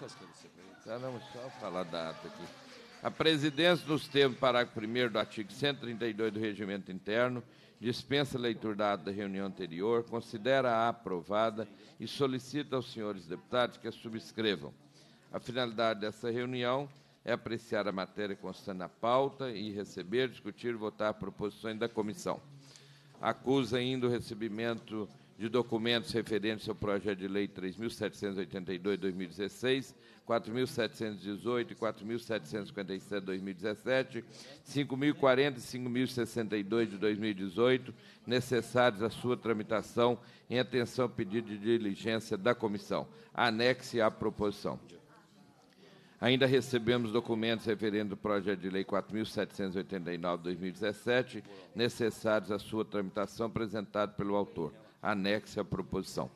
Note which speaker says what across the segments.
Speaker 1: Deixa eu esclarecer Não, só falar da ata aqui. A presidência, nos termos do parágrafo 1 do artigo 132 do Regimento Interno, dispensa a leitura da ata da reunião anterior, considera-a aprovada e solicita aos senhores deputados que a subscrevam. A finalidade dessa reunião é apreciar a matéria constante na pauta e receber, discutir e votar proposições da comissão. Acusa ainda o recebimento de documentos referentes ao projeto de lei 3782 2016, 4718 e 4757 2017, 5040 e 5062 de 2018, necessários à sua tramitação em atenção ao pedido de diligência da comissão. Anexe à proposição. Ainda recebemos documentos referentes ao projeto de lei 4789 2017, necessários à sua tramitação apresentado pelo autor anexe à proposição.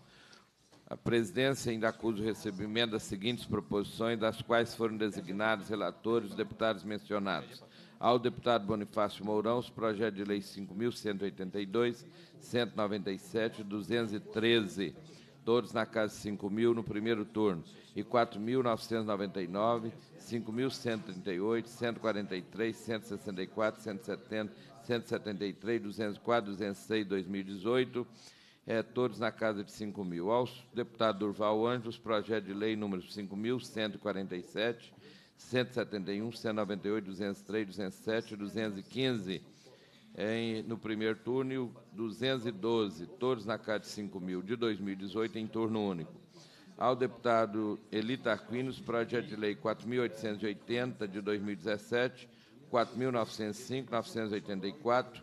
Speaker 1: A presidência ainda acusa o recebimento das seguintes proposições, das quais foram designados relatores os deputados mencionados. Ao deputado Bonifácio Mourão, os projetos de lei 5.182, 197 e 213, todos na casa de 5.000 no primeiro turno, e 4.999, 5.138, 143, 164, 170, 173, 204, 206, 2018 é, todos na casa de 5 mil. Ao deputado Durval Anjos, projeto de lei número 5.147, 171, 198, 203, 207 e 215. Em, no primeiro turno, 212, todos na casa de 5 mil, de 2018, em turno único. Ao deputado Eli Tarquinos, projeto de lei 4.880, de 2017, 4.905, 984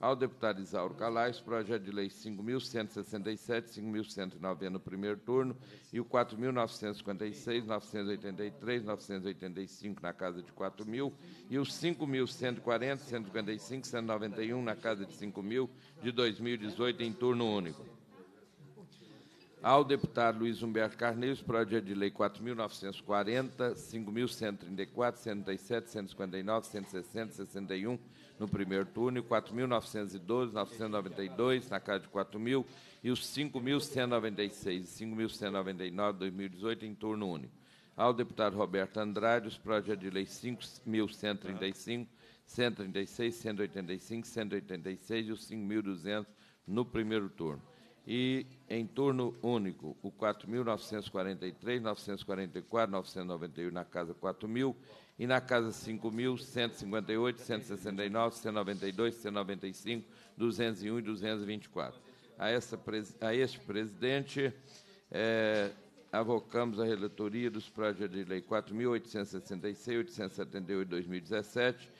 Speaker 1: ao deputado Isauro Calais, projeto de lei 5.167, 5.190 no primeiro turno e o 4.956, 983, 985 na casa de 4.000 e os 5.140, 155, 191 na casa de 5.000 de 2018 em turno único. Ao deputado Luiz Humberto Carneiro, projeto de lei 4.940, 5.134, 107, 159, 160, 61 no primeiro turno, e 4.912, 992, na casa de 4.000, e os 5.196 e 5.199, 2018, em turno único. Ao deputado Roberto Andrade, os projetos de lei 5.135, 136, 185, 186 e os 5.200 no primeiro turno. E, em turno único, o 4.943, 944, 991 na casa 4.000 e na casa 5.158, 169, 192, 195, 201 e 224. A, essa, a este presidente é, avocamos a reletoria dos projetos de lei 4.866, 878 2017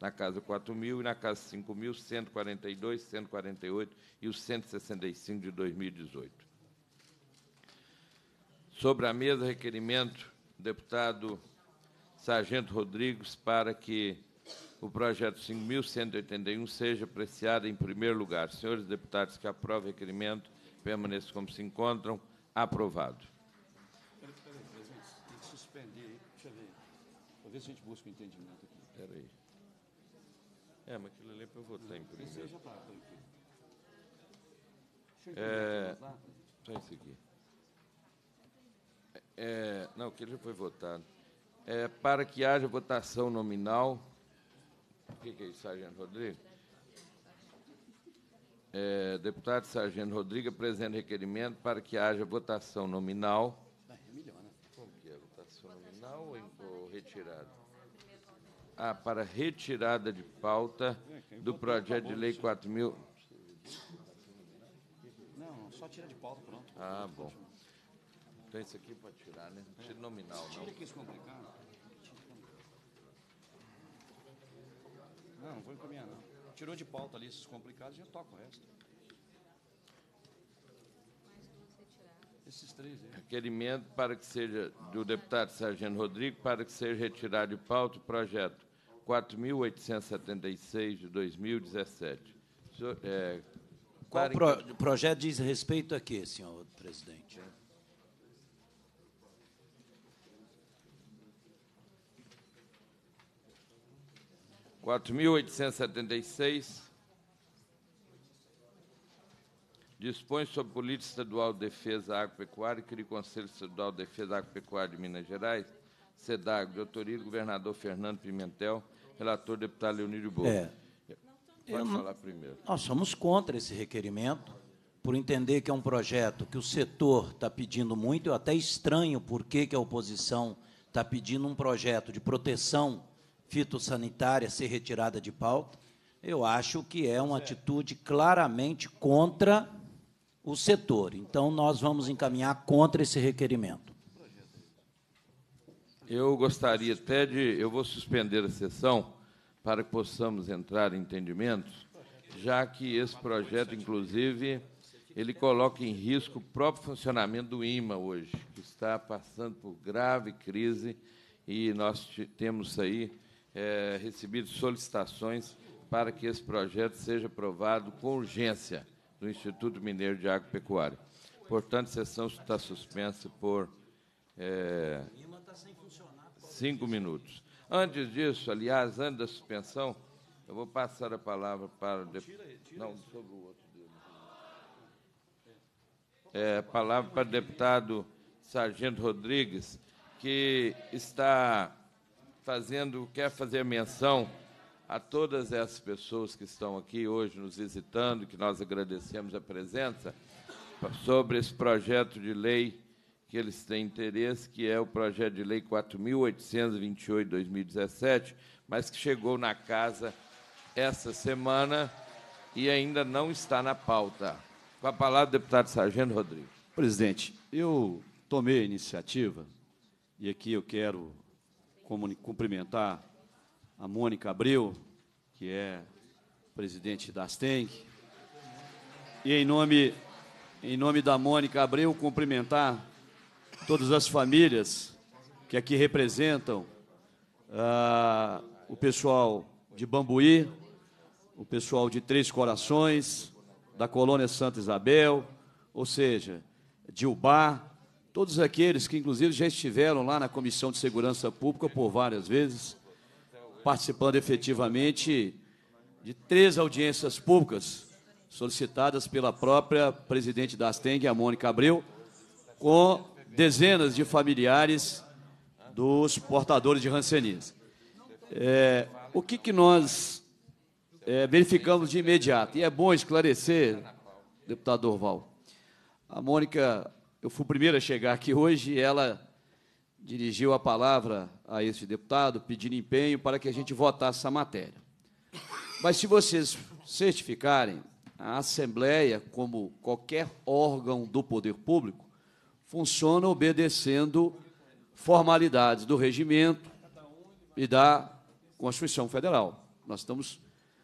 Speaker 1: na casa 4 mil e na casa 5 mil, 142, 148 e o 165 de 2018. Sobre a mesa, requerimento, do deputado Sargento Rodrigues, para que o projeto 5.181 seja apreciado em primeiro lugar. Senhores deputados que aprovem o requerimento, permaneçam como se encontram. Aprovado.
Speaker 2: Espera aí, peraí, presidente, tem que suspender, Deixa
Speaker 1: eu ver. Vou ver se a gente busca o um entendimento aqui. Espera aí. É, mas aquilo ali é para votar em primeiro. Isso já está é, só isso aqui. É, não, aquilo já foi votado. É, para que haja votação nominal. O que, que é isso, Sargento Rodrigo? É, deputado Sargento Rodrigues apresenta requerimento para que haja votação nominal. É Como que é? Votação nominal ou retirada? a, para retirada de pauta do projeto de lei 4.000. Não, só tira de pauta, pronto. Ah, bom. Então isso aqui pode tirar, né? Tira nominal, não. Tira que isso é complicado.
Speaker 3: Não, não vou encaminhar, não. Tirou
Speaker 2: de pauta ali esses complicados, já toca o resto.
Speaker 1: Esses três aí. Requerimento para que seja do deputado Sargento Rodrigues para que seja retirado de pauta o projeto 4.876 de 2017. Senhor, é, Qual pro,
Speaker 4: projeto diz respeito a quê, senhor
Speaker 1: presidente? Quatro mil dispõe sobre a Política Estadual de Defesa Agropecuária, cria o Conselho Estadual de Defesa Agropecuária de Minas Gerais, SEDAG, de autoria do governador Fernando Pimentel, Relator, deputado Leonírio Boa. É. Pode Eu, falar primeiro.
Speaker 4: Nós somos contra esse requerimento, por entender que é um projeto que o setor está pedindo muito. Eu até estranho por que, que a oposição está pedindo um projeto de proteção fitossanitária ser retirada de pauta. Eu acho que é uma atitude claramente contra o setor. Então, nós vamos encaminhar contra esse requerimento.
Speaker 1: Eu gostaria até de. Eu vou suspender a sessão para que possamos entrar em entendimentos, já que esse projeto, inclusive, ele coloca em risco o próprio funcionamento do IMA hoje, que está passando por grave crise e nós temos aí é, recebido solicitações para que esse projeto seja aprovado com urgência no Instituto Mineiro de Agropecuária. Portanto, a sessão está suspensa por. É, Cinco minutos. Antes disso, aliás, antes da suspensão, eu vou passar a palavra para o deputado. Não, sobre o outro dele. É, palavra para o deputado Sargento Rodrigues, que está fazendo, quer fazer menção a todas essas pessoas que estão aqui hoje nos visitando, que nós agradecemos a presença, sobre esse projeto de lei que eles têm interesse, que é o projeto de lei 4.828-2017, mas que chegou na casa essa semana e ainda não está na pauta. Com a palavra, deputado Sargento Rodrigues.
Speaker 2: Presidente, eu tomei a iniciativa e aqui eu quero cumprimentar a Mônica Abreu, que é presidente da Asteng, e em nome, em nome da Mônica Abreu, cumprimentar todas as famílias que aqui representam ah, o pessoal de Bambuí, o pessoal de Três Corações, da colônia Santa Isabel, ou seja, de Ubá, todos aqueles que, inclusive, já estiveram lá na Comissão de Segurança Pública por várias vezes, participando efetivamente de três audiências públicas solicitadas pela própria presidente da Asteng, a Mônica Abreu, com dezenas de familiares dos portadores de Hanseníase. É, o que, que nós é, verificamos de imediato? E é bom esclarecer, deputado Orval. A Mônica, eu fui o primeiro a chegar aqui hoje e ela dirigiu a palavra a este deputado, pedindo empenho para que a gente votasse essa matéria. Mas se vocês certificarem, a Assembleia, como qualquer órgão do poder público, funciona obedecendo formalidades do regimento e da Constituição Federal. Nós estamos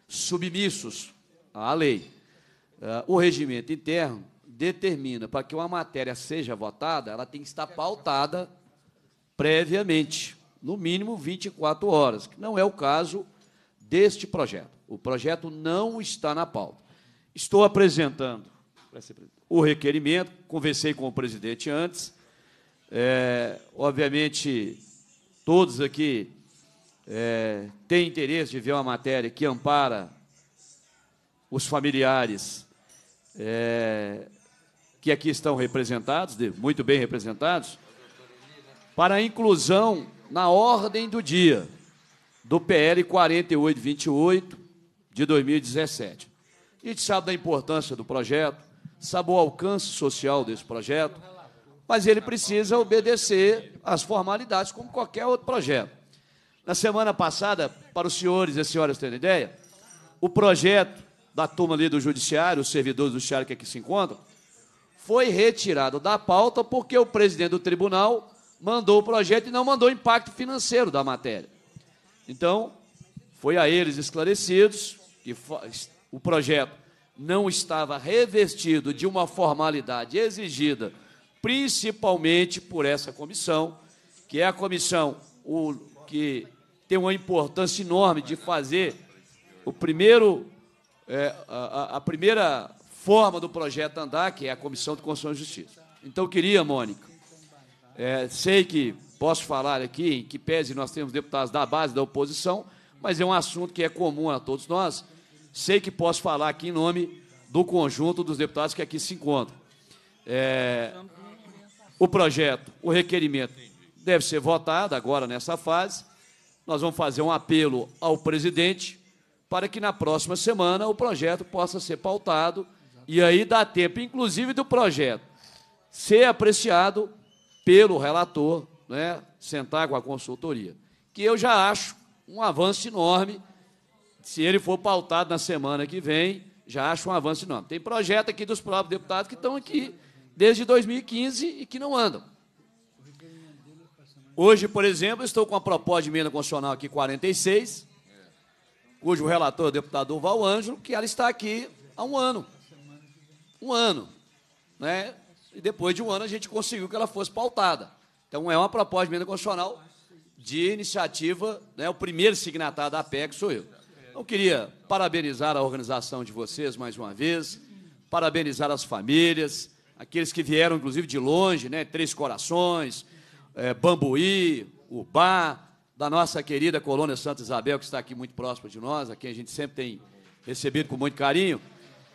Speaker 2: submissos à lei. Eh, o regimento interno determina para que uma matéria seja votada, ela tem que estar pautada previamente, no mínimo 24 horas, que não é o caso deste projeto. O projeto não está na pauta. Estou apresentando o requerimento, conversei com o presidente antes. É, obviamente, todos aqui é, têm interesse de ver uma matéria que ampara os familiares é, que aqui estão representados, muito bem representados, para a inclusão na ordem do dia do PL 4828 de 2017. A gente sabe da importância do projeto, sabe o alcance social desse projeto, mas ele precisa obedecer às formalidades, como qualquer outro projeto. Na semana passada, para os senhores e as senhoras terem ideia, o projeto da turma ali do Judiciário, os servidores do Judiciário que aqui se encontram, foi retirado da pauta porque o presidente do tribunal mandou o projeto e não mandou o impacto financeiro da matéria. Então, foi a eles esclarecidos que o projeto não estava revestido de uma formalidade exigida, principalmente por essa comissão, que é a comissão o, que tem uma importância enorme de fazer o primeiro, é, a, a, primeira forma do projeto andar, que é a Comissão de Constituição e Justiça. Então, queria, Mônica, é, sei que posso falar aqui, em que pese nós temos deputados da base da oposição, mas é um assunto que é comum a todos nós, sei que posso falar aqui em nome do conjunto dos deputados que aqui se encontram. É, o projeto, o requerimento deve ser votado agora nessa fase. Nós vamos fazer um apelo ao presidente para que na próxima semana o projeto possa ser pautado e aí dá tempo, inclusive, do projeto ser apreciado pelo relator, né, sentar com a consultoria, que eu já acho um avanço enorme se ele for pautado na semana que vem, já acho um avanço enorme. Tem projeto aqui dos próprios deputados que estão aqui desde 2015 e que não andam. Hoje, por exemplo, estou com a proposta de emenda constitucional aqui 46, cujo relator é o deputado Val Ângelo, que ela está aqui há um ano. Um ano. Né? E depois de um ano a gente conseguiu que ela fosse pautada. Então é uma proposta de emenda constitucional de iniciativa, né? o primeiro signatário da PEC sou eu. Eu queria parabenizar a organização de vocês mais uma vez, parabenizar as famílias, aqueles que vieram, inclusive, de longe, né? Três Corações, é, Bambuí, Ubá, da nossa querida colônia Santa Isabel, que está aqui muito próxima de nós, a quem a gente sempre tem recebido com muito carinho,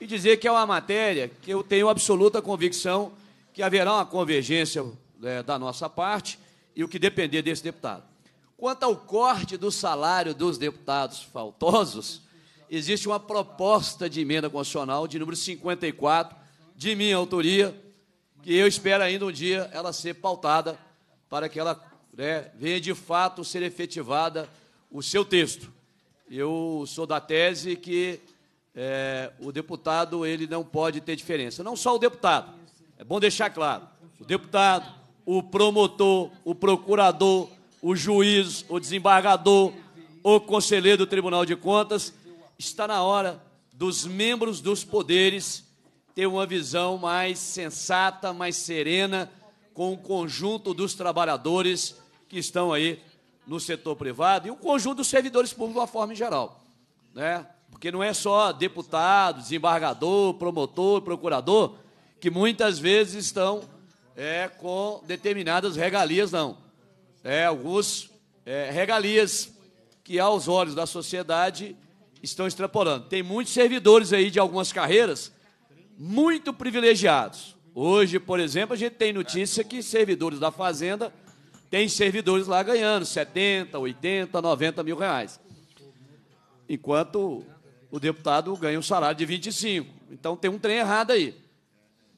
Speaker 2: e dizer que é uma matéria que eu tenho absoluta convicção que haverá uma convergência é, da nossa parte e o que depender desse deputado. Quanto ao corte do salário dos deputados faltosos, existe uma proposta de emenda constitucional de número 54, de minha autoria, que eu espero ainda um dia ela ser pautada para que ela né, venha de fato ser efetivada o seu texto. Eu sou da tese que é, o deputado ele não pode ter diferença. Não só o deputado, é bom deixar claro. O deputado, o promotor, o procurador, o juiz, o desembargador, o conselheiro do Tribunal de Contas, está na hora dos membros dos poderes ter uma visão mais sensata, mais serena com o conjunto dos trabalhadores que estão aí no setor privado e o conjunto dos servidores públicos de uma forma em geral, né? Porque não é só deputado, desembargador, promotor, procurador que muitas vezes estão é, com determinadas regalias, não é, alguns é, regalias que, aos olhos da sociedade, estão extrapolando. Tem muitos servidores aí de algumas carreiras muito privilegiados. Hoje, por exemplo, a gente tem notícia que servidores da Fazenda têm servidores lá ganhando 70, 80, 90 mil reais. Enquanto o deputado ganha um salário de 25. Então tem um trem errado aí.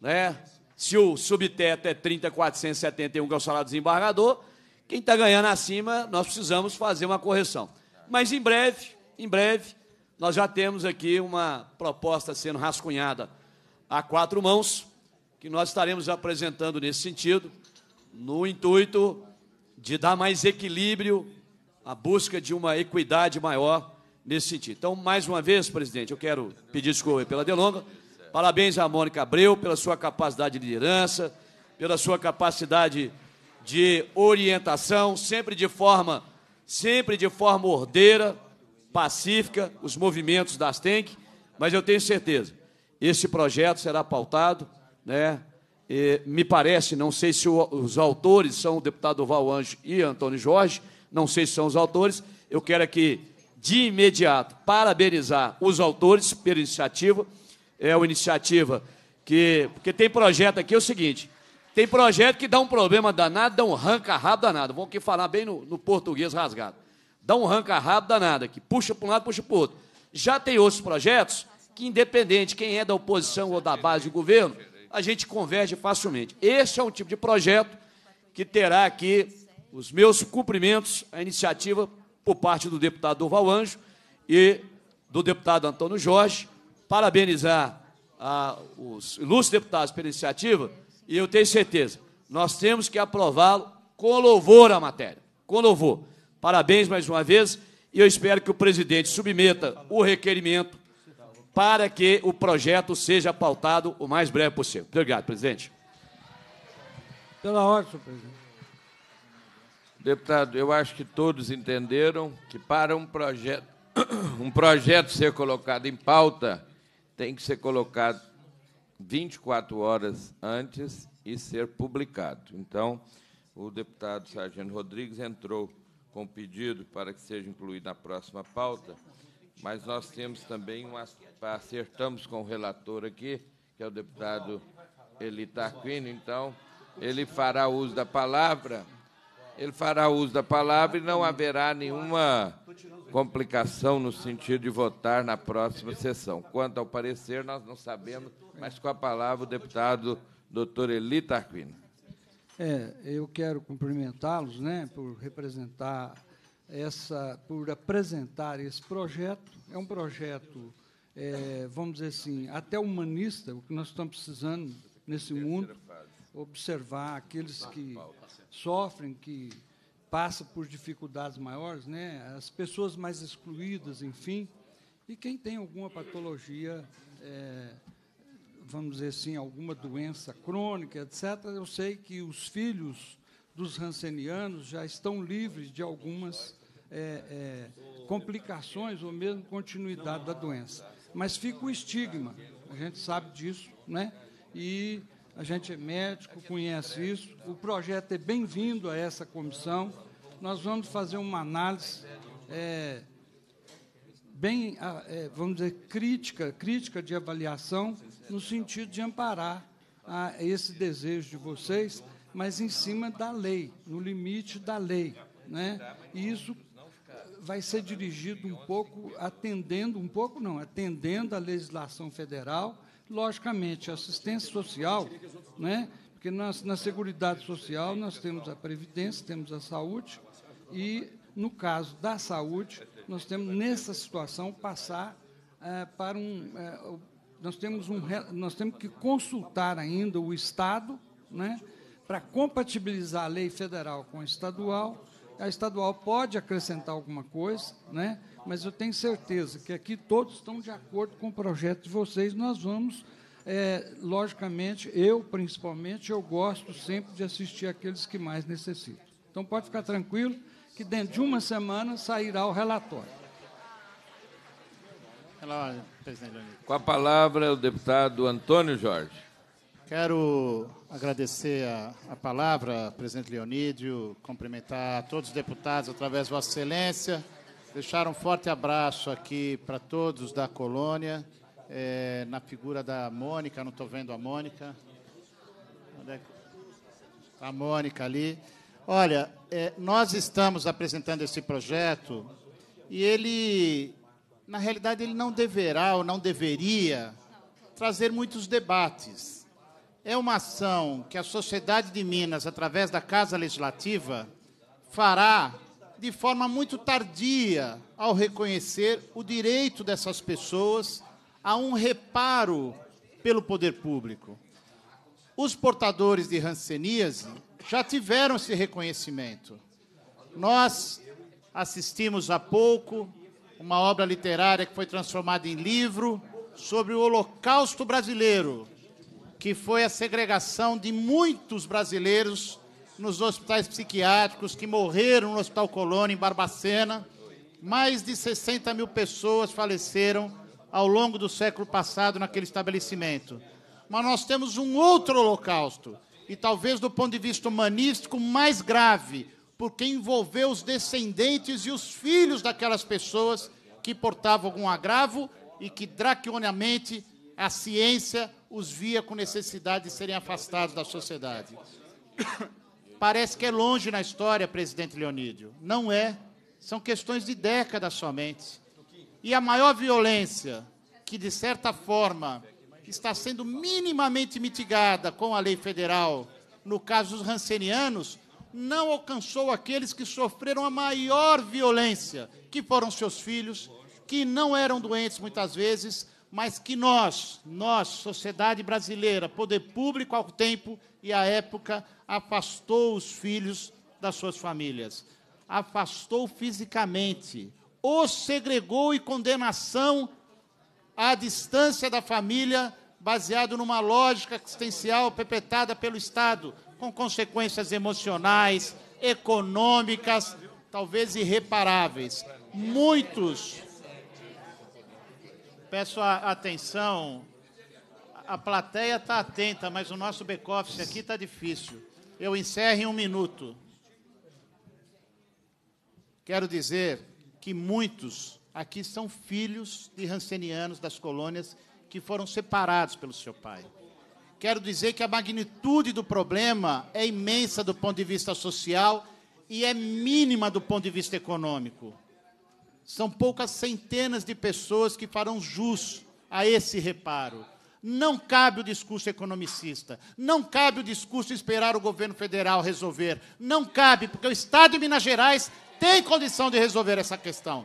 Speaker 2: Né? Se o subteto é 30.471, que é o salário do desembargador, quem está ganhando acima, nós precisamos fazer uma correção. Mas em breve, em breve, nós já temos aqui uma proposta sendo rascunhada a quatro mãos, que nós estaremos apresentando nesse sentido, no intuito de dar mais equilíbrio à busca de uma equidade maior nesse sentido. Então, mais uma vez, presidente, eu quero pedir desculpa pela delonga. Parabéns à Mônica Abreu pela sua capacidade de liderança, pela sua capacidade de orientação, sempre de forma, sempre de forma ordeira, pacífica, os movimentos das TENC, mas eu tenho certeza, esse projeto será pautado, né? E me parece, não sei se o, os autores são o deputado Val Anjo e Antônio Jorge, não sei se são os autores, eu quero aqui de imediato parabenizar os autores pela iniciativa, é uma iniciativa que, porque tem projeto aqui é o seguinte, tem projeto que dá um problema danado, dá um ranca-rabo danado. Vou aqui falar bem no, no português rasgado. Dá um ranca-rabo danado aqui. Puxa para um lado, puxa para o outro. Já tem outros projetos que, independente quem é da oposição ou da base do governo, a gente converge facilmente. Esse é um tipo de projeto que terá aqui os meus cumprimentos à iniciativa por parte do deputado Durval Anjo e do deputado Antônio Jorge. Parabenizar a, ah, os ilustres deputados pela iniciativa e eu tenho certeza, nós temos que aprová-lo com louvor à matéria, com louvor. Parabéns mais uma vez e eu espero que o presidente submeta o requerimento para que o projeto seja pautado o mais breve possível. Obrigado, presidente.
Speaker 3: Pela ordem, senhor presidente.
Speaker 1: Deputado, eu acho que todos entenderam que para um projeto, um projeto ser colocado em pauta, tem que ser colocado 24 horas antes e ser publicado. Então, o deputado Sargento Rodrigues entrou com pedido para que seja incluído na próxima pauta, mas nós temos também, uma, acertamos com o relator aqui, que é o deputado Eli Tarquino, então, ele fará uso da palavra, ele fará uso da palavra e não haverá nenhuma complicação no sentido de votar na próxima sessão. Quanto ao parecer, nós não sabemos, mas com a palavra o deputado doutor Eli Tarquini.
Speaker 3: É, eu quero cumprimentá-los né, por representar essa, por apresentar esse projeto. É um projeto, é, vamos dizer assim, até humanista, o que nós estamos precisando nesse mundo, observar aqueles que sofrem, que passa por dificuldades maiores, né? as pessoas mais excluídas, enfim, e quem tem alguma patologia, é, vamos dizer assim, alguma doença crônica, etc., eu sei que os filhos dos rancenianos já estão livres de algumas é, é, complicações ou mesmo continuidade da doença. Mas fica o estigma, a gente sabe disso, né? e a gente é médico, conhece isso. O projeto é bem-vindo a essa comissão. Nós vamos fazer uma análise é, bem, é, vamos dizer, crítica, crítica de avaliação, no sentido de amparar a esse desejo de vocês, mas em cima da lei, no limite da lei. Né? E isso vai ser dirigido um pouco, atendendo, um pouco não, atendendo à legislação federal Logicamente, assistência social, né? porque nós, na Seguridade Social nós temos a Previdência, temos a saúde, e no caso da saúde, nós temos nessa situação passar é, para um. É, nós, temos um nós temos que consultar ainda o Estado né, para compatibilizar a lei federal com a estadual. A estadual pode acrescentar alguma coisa, né, mas eu tenho certeza que aqui todos estão de acordo com o projeto de vocês. Nós vamos, é, logicamente, eu principalmente, eu gosto sempre de assistir aqueles que mais necessitam. Então pode ficar tranquilo que dentro de uma semana sairá o relatório.
Speaker 1: Com a palavra o deputado Antônio Jorge.
Speaker 5: Quero agradecer a, a, palavra, presidente Leonídio, cumprimentar todos os deputados através de Vossa Excelência. Deixar um forte abraço aqui para todos da colônia, é, na figura da Mônica, não estou vendo a Mônica. É tá a Mônica ali. Olha, é, nós estamos apresentando esse projeto e ele, na realidade, ele não deverá ou não deveria trazer muitos debates. É uma ação que a sociedade de Minas, através da Casa Legislativa, fará de forma muito tardia ao reconhecer o direito dessas pessoas a um reparo pelo poder público. Os portadores de hanseníase já tiveram esse reconhecimento. Nós assistimos há pouco uma obra literária que foi transformada em livro sobre o Holocausto brasileiro, que foi a segregação de muitos brasileiros nos hospitais psiquiátricos, que morreram no Hospital Colônia, em Barbacena. Mais de 60 mil pessoas faleceram ao longo do século passado naquele estabelecimento. Mas nós temos um outro holocausto, e talvez do ponto de vista humanístico mais grave, porque envolveu os descendentes e os filhos daquelas pessoas que portavam algum agravo e que draconianamente a ciência os via com necessidade de serem afastados da sociedade. Parece que é longe na história, presidente Leonídio. Não é. São questões de décadas somente. E a maior violência, que de certa forma está sendo minimamente mitigada com a lei federal, no caso dos rancenianos, não alcançou aqueles que sofreram a maior violência, que foram seus filhos, que não eram doentes muitas vezes, mas que nós, nós, sociedade brasileira, poder público ao tempo e à época, afastou os filhos das suas famílias, afastou fisicamente, os segregou e condenação à distância da família, baseado numa lógica existencial perpetrada pelo Estado, com consequências emocionais, econômicas, talvez irreparáveis. Muitos Peço a atenção. A plateia está atenta, mas o nosso back-office aqui está difícil. Eu encerro em um minuto. Quero dizer que muitos aqui são filhos de rancenianos das colônias que foram separados pelo seu pai. Quero dizer que a magnitude do problema é imensa do ponto de vista social e é mínima do ponto de vista econômico. São poucas centenas de pessoas que farão jus a esse reparo. Não cabe o discurso economicista, não cabe o discurso esperar o governo federal resolver, não cabe, porque o Estado de Minas Gerais tem condição de resolver essa questão.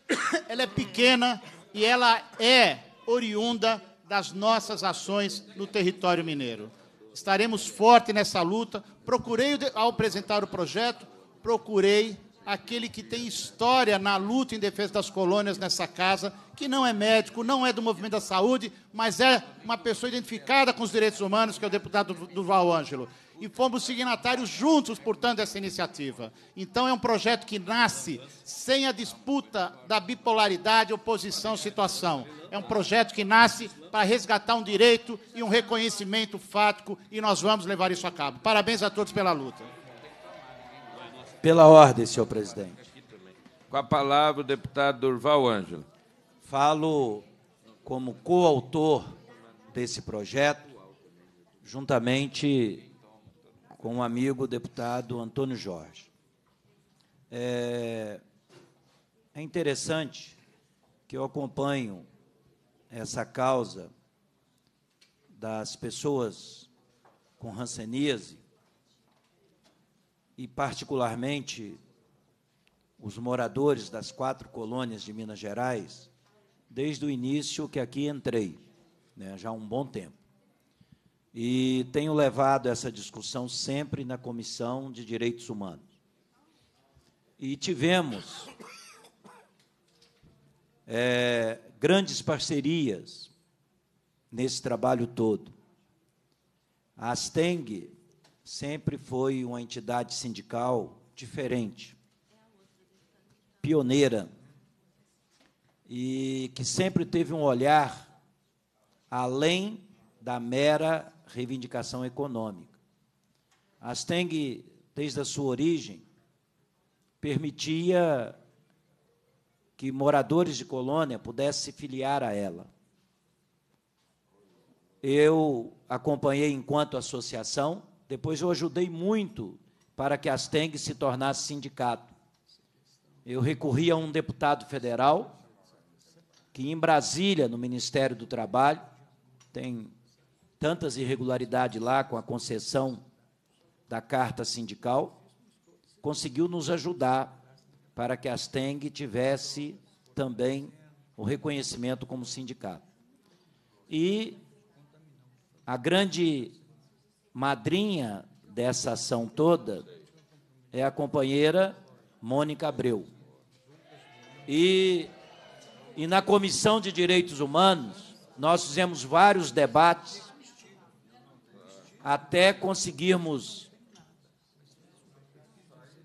Speaker 5: Ela é pequena e ela é oriunda das nossas ações no território mineiro. Estaremos fortes nessa luta. Procurei, ao apresentar o projeto, procurei aquele que tem história na luta em defesa das colônias nessa casa, que não é médico, não é do movimento da saúde, mas é uma pessoa identificada com os direitos humanos, que é o deputado Duval Ângelo. E fomos signatários juntos, portanto, dessa iniciativa. Então, é um projeto que nasce sem a disputa da bipolaridade, oposição, situação. É um projeto que nasce para resgatar um direito e um reconhecimento fático, e nós vamos levar isso a cabo. Parabéns a todos pela luta.
Speaker 4: Pela ordem, senhor presidente.
Speaker 1: Com a palavra, o deputado Durval Ângelo.
Speaker 4: Falo como coautor desse projeto, juntamente com o amigo deputado Antônio Jorge. É, é interessante que eu acompanho essa causa das pessoas com ranceníase e particularmente os moradores das quatro colônias de Minas Gerais, desde o início que aqui entrei, né, já há um bom tempo. E tenho levado essa discussão sempre na Comissão de Direitos Humanos. E tivemos é, grandes parcerias nesse trabalho todo. A Asteng sempre foi uma entidade sindical diferente, pioneira, e que sempre teve um olhar além da mera reivindicação econômica. A Steng, desde a sua origem, permitia que moradores de colônia pudessem se filiar a ela. Eu acompanhei enquanto associação, depois eu ajudei muito para que a Asteng se tornasse sindicato. Eu recorri a um deputado federal, que em Brasília, no Ministério do Trabalho, tem tantas irregularidades lá com a concessão da carta sindical, conseguiu nos ajudar para que a Asteng tivesse também o reconhecimento como sindicato. E a grande madrinha dessa ação toda é a companheira Mônica Abreu. E, e na Comissão de Direitos Humanos, nós fizemos vários debates até conseguirmos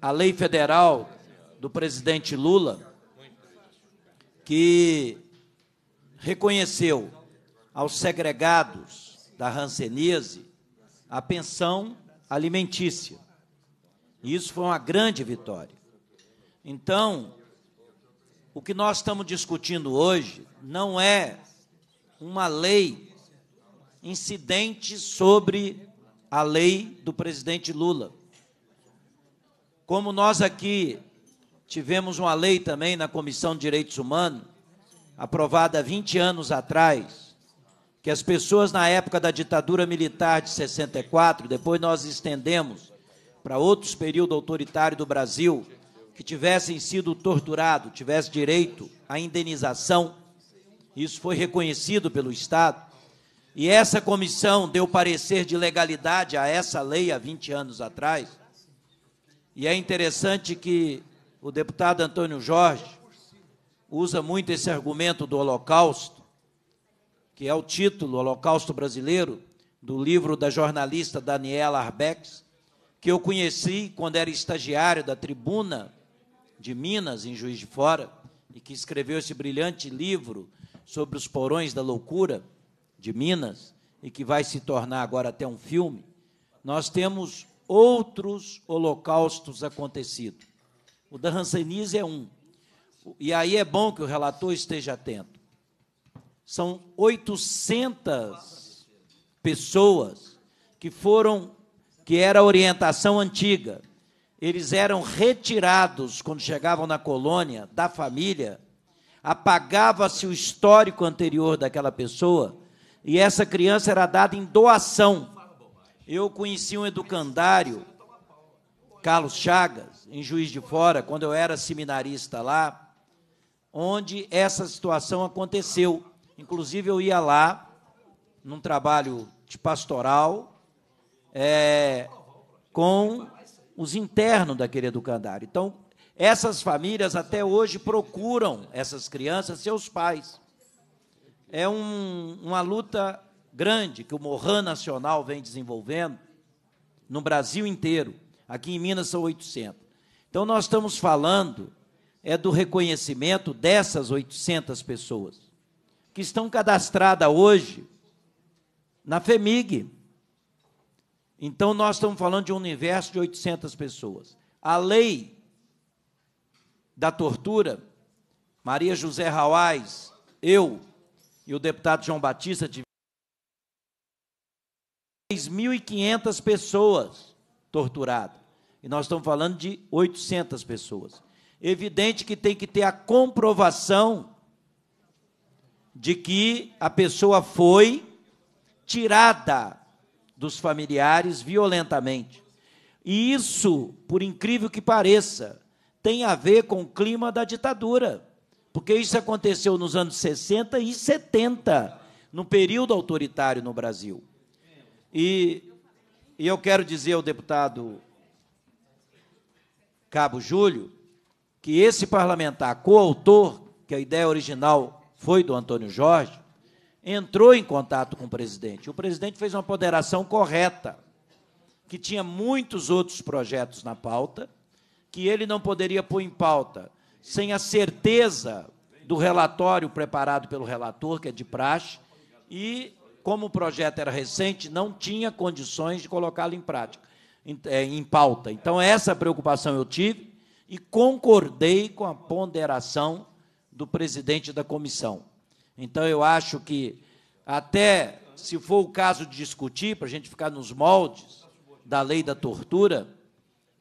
Speaker 4: a lei federal do presidente Lula, que reconheceu aos segregados da Rancenese a pensão alimentícia. Isso foi uma grande vitória. Então, o que nós estamos discutindo hoje não é uma lei incidente sobre a lei do presidente Lula. Como nós aqui tivemos uma lei também na Comissão de Direitos Humanos, aprovada 20 anos atrás, que as pessoas na época da ditadura militar de 64, depois nós estendemos para outros períodos autoritários do Brasil, que tivessem sido torturados, tivessem direito à indenização. Isso foi reconhecido pelo Estado. E essa comissão deu parecer de legalidade a essa lei há 20 anos atrás. E é interessante que o deputado Antônio Jorge usa muito esse argumento do Holocausto, que é o título Holocausto Brasileiro, do livro da jornalista Daniela Arbex, que eu conheci quando era estagiário da Tribuna de Minas, em Juiz de Fora, e que escreveu esse brilhante livro sobre os porões da loucura de Minas, e que vai se tornar agora até um filme, nós temos outros holocaustos acontecidos. O da Hanseníase é um. E aí é bom que o relator esteja atento. São 800 pessoas que foram, que era a orientação antiga. Eles eram retirados quando chegavam na colônia da família, apagava-se o histórico anterior daquela pessoa e essa criança era dada em doação. Eu conheci um educandário, Carlos Chagas, em Juiz de Fora, quando eu era seminarista lá, onde essa situação aconteceu. Inclusive, eu ia lá num trabalho de pastoral é, com os internos daquele educandário. Então, essas famílias até hoje procuram essas crianças, seus pais. É um, uma luta grande que o Morran Nacional vem desenvolvendo no Brasil inteiro. Aqui em Minas são 800. Então, nós estamos falando é do reconhecimento dessas 800 pessoas que estão cadastradas hoje na FEMIG. Então, nós estamos falando de um universo de 800 pessoas. A lei da tortura, Maria José Rawais, eu e o deputado João Batista tivemos 3.500 pessoas torturadas. E nós estamos falando de 800 pessoas. Evidente que tem que ter a comprovação de que a pessoa foi tirada dos familiares violentamente. E isso, por incrível que pareça, tem a ver com o clima da ditadura, porque isso aconteceu nos anos 60 e 70, no período autoritário no Brasil. E, e eu quero dizer ao deputado Cabo Júlio que esse parlamentar coautor, que é a ideia original foi do Antônio Jorge, entrou em contato com o presidente. O presidente fez uma ponderação correta, que tinha muitos outros projetos na pauta, que ele não poderia pôr em pauta sem a certeza do relatório preparado pelo relator, que é de praxe, e, como o projeto era recente, não tinha condições de colocá-lo em prática, em, é, em pauta. Então, essa preocupação eu tive e concordei com a ponderação do presidente da comissão. Então, eu acho que, até se for o caso de discutir, para a gente ficar nos moldes da lei da tortura,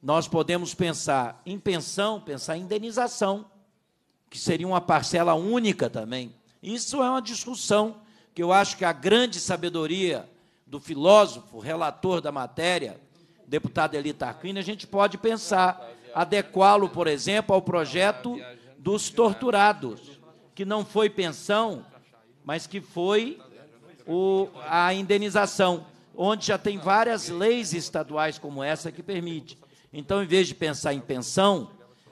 Speaker 4: nós podemos pensar em pensão, pensar em indenização, que seria uma parcela única também. Isso é uma discussão que eu acho que a grande sabedoria do filósofo, relator da matéria, deputado Eli Tarquini, a gente pode pensar, adequá-lo, por exemplo, ao projeto dos torturados, que não foi pensão, mas que foi o, a indenização, onde já tem várias leis estaduais como essa que permite. Então, em vez de pensar em pensão,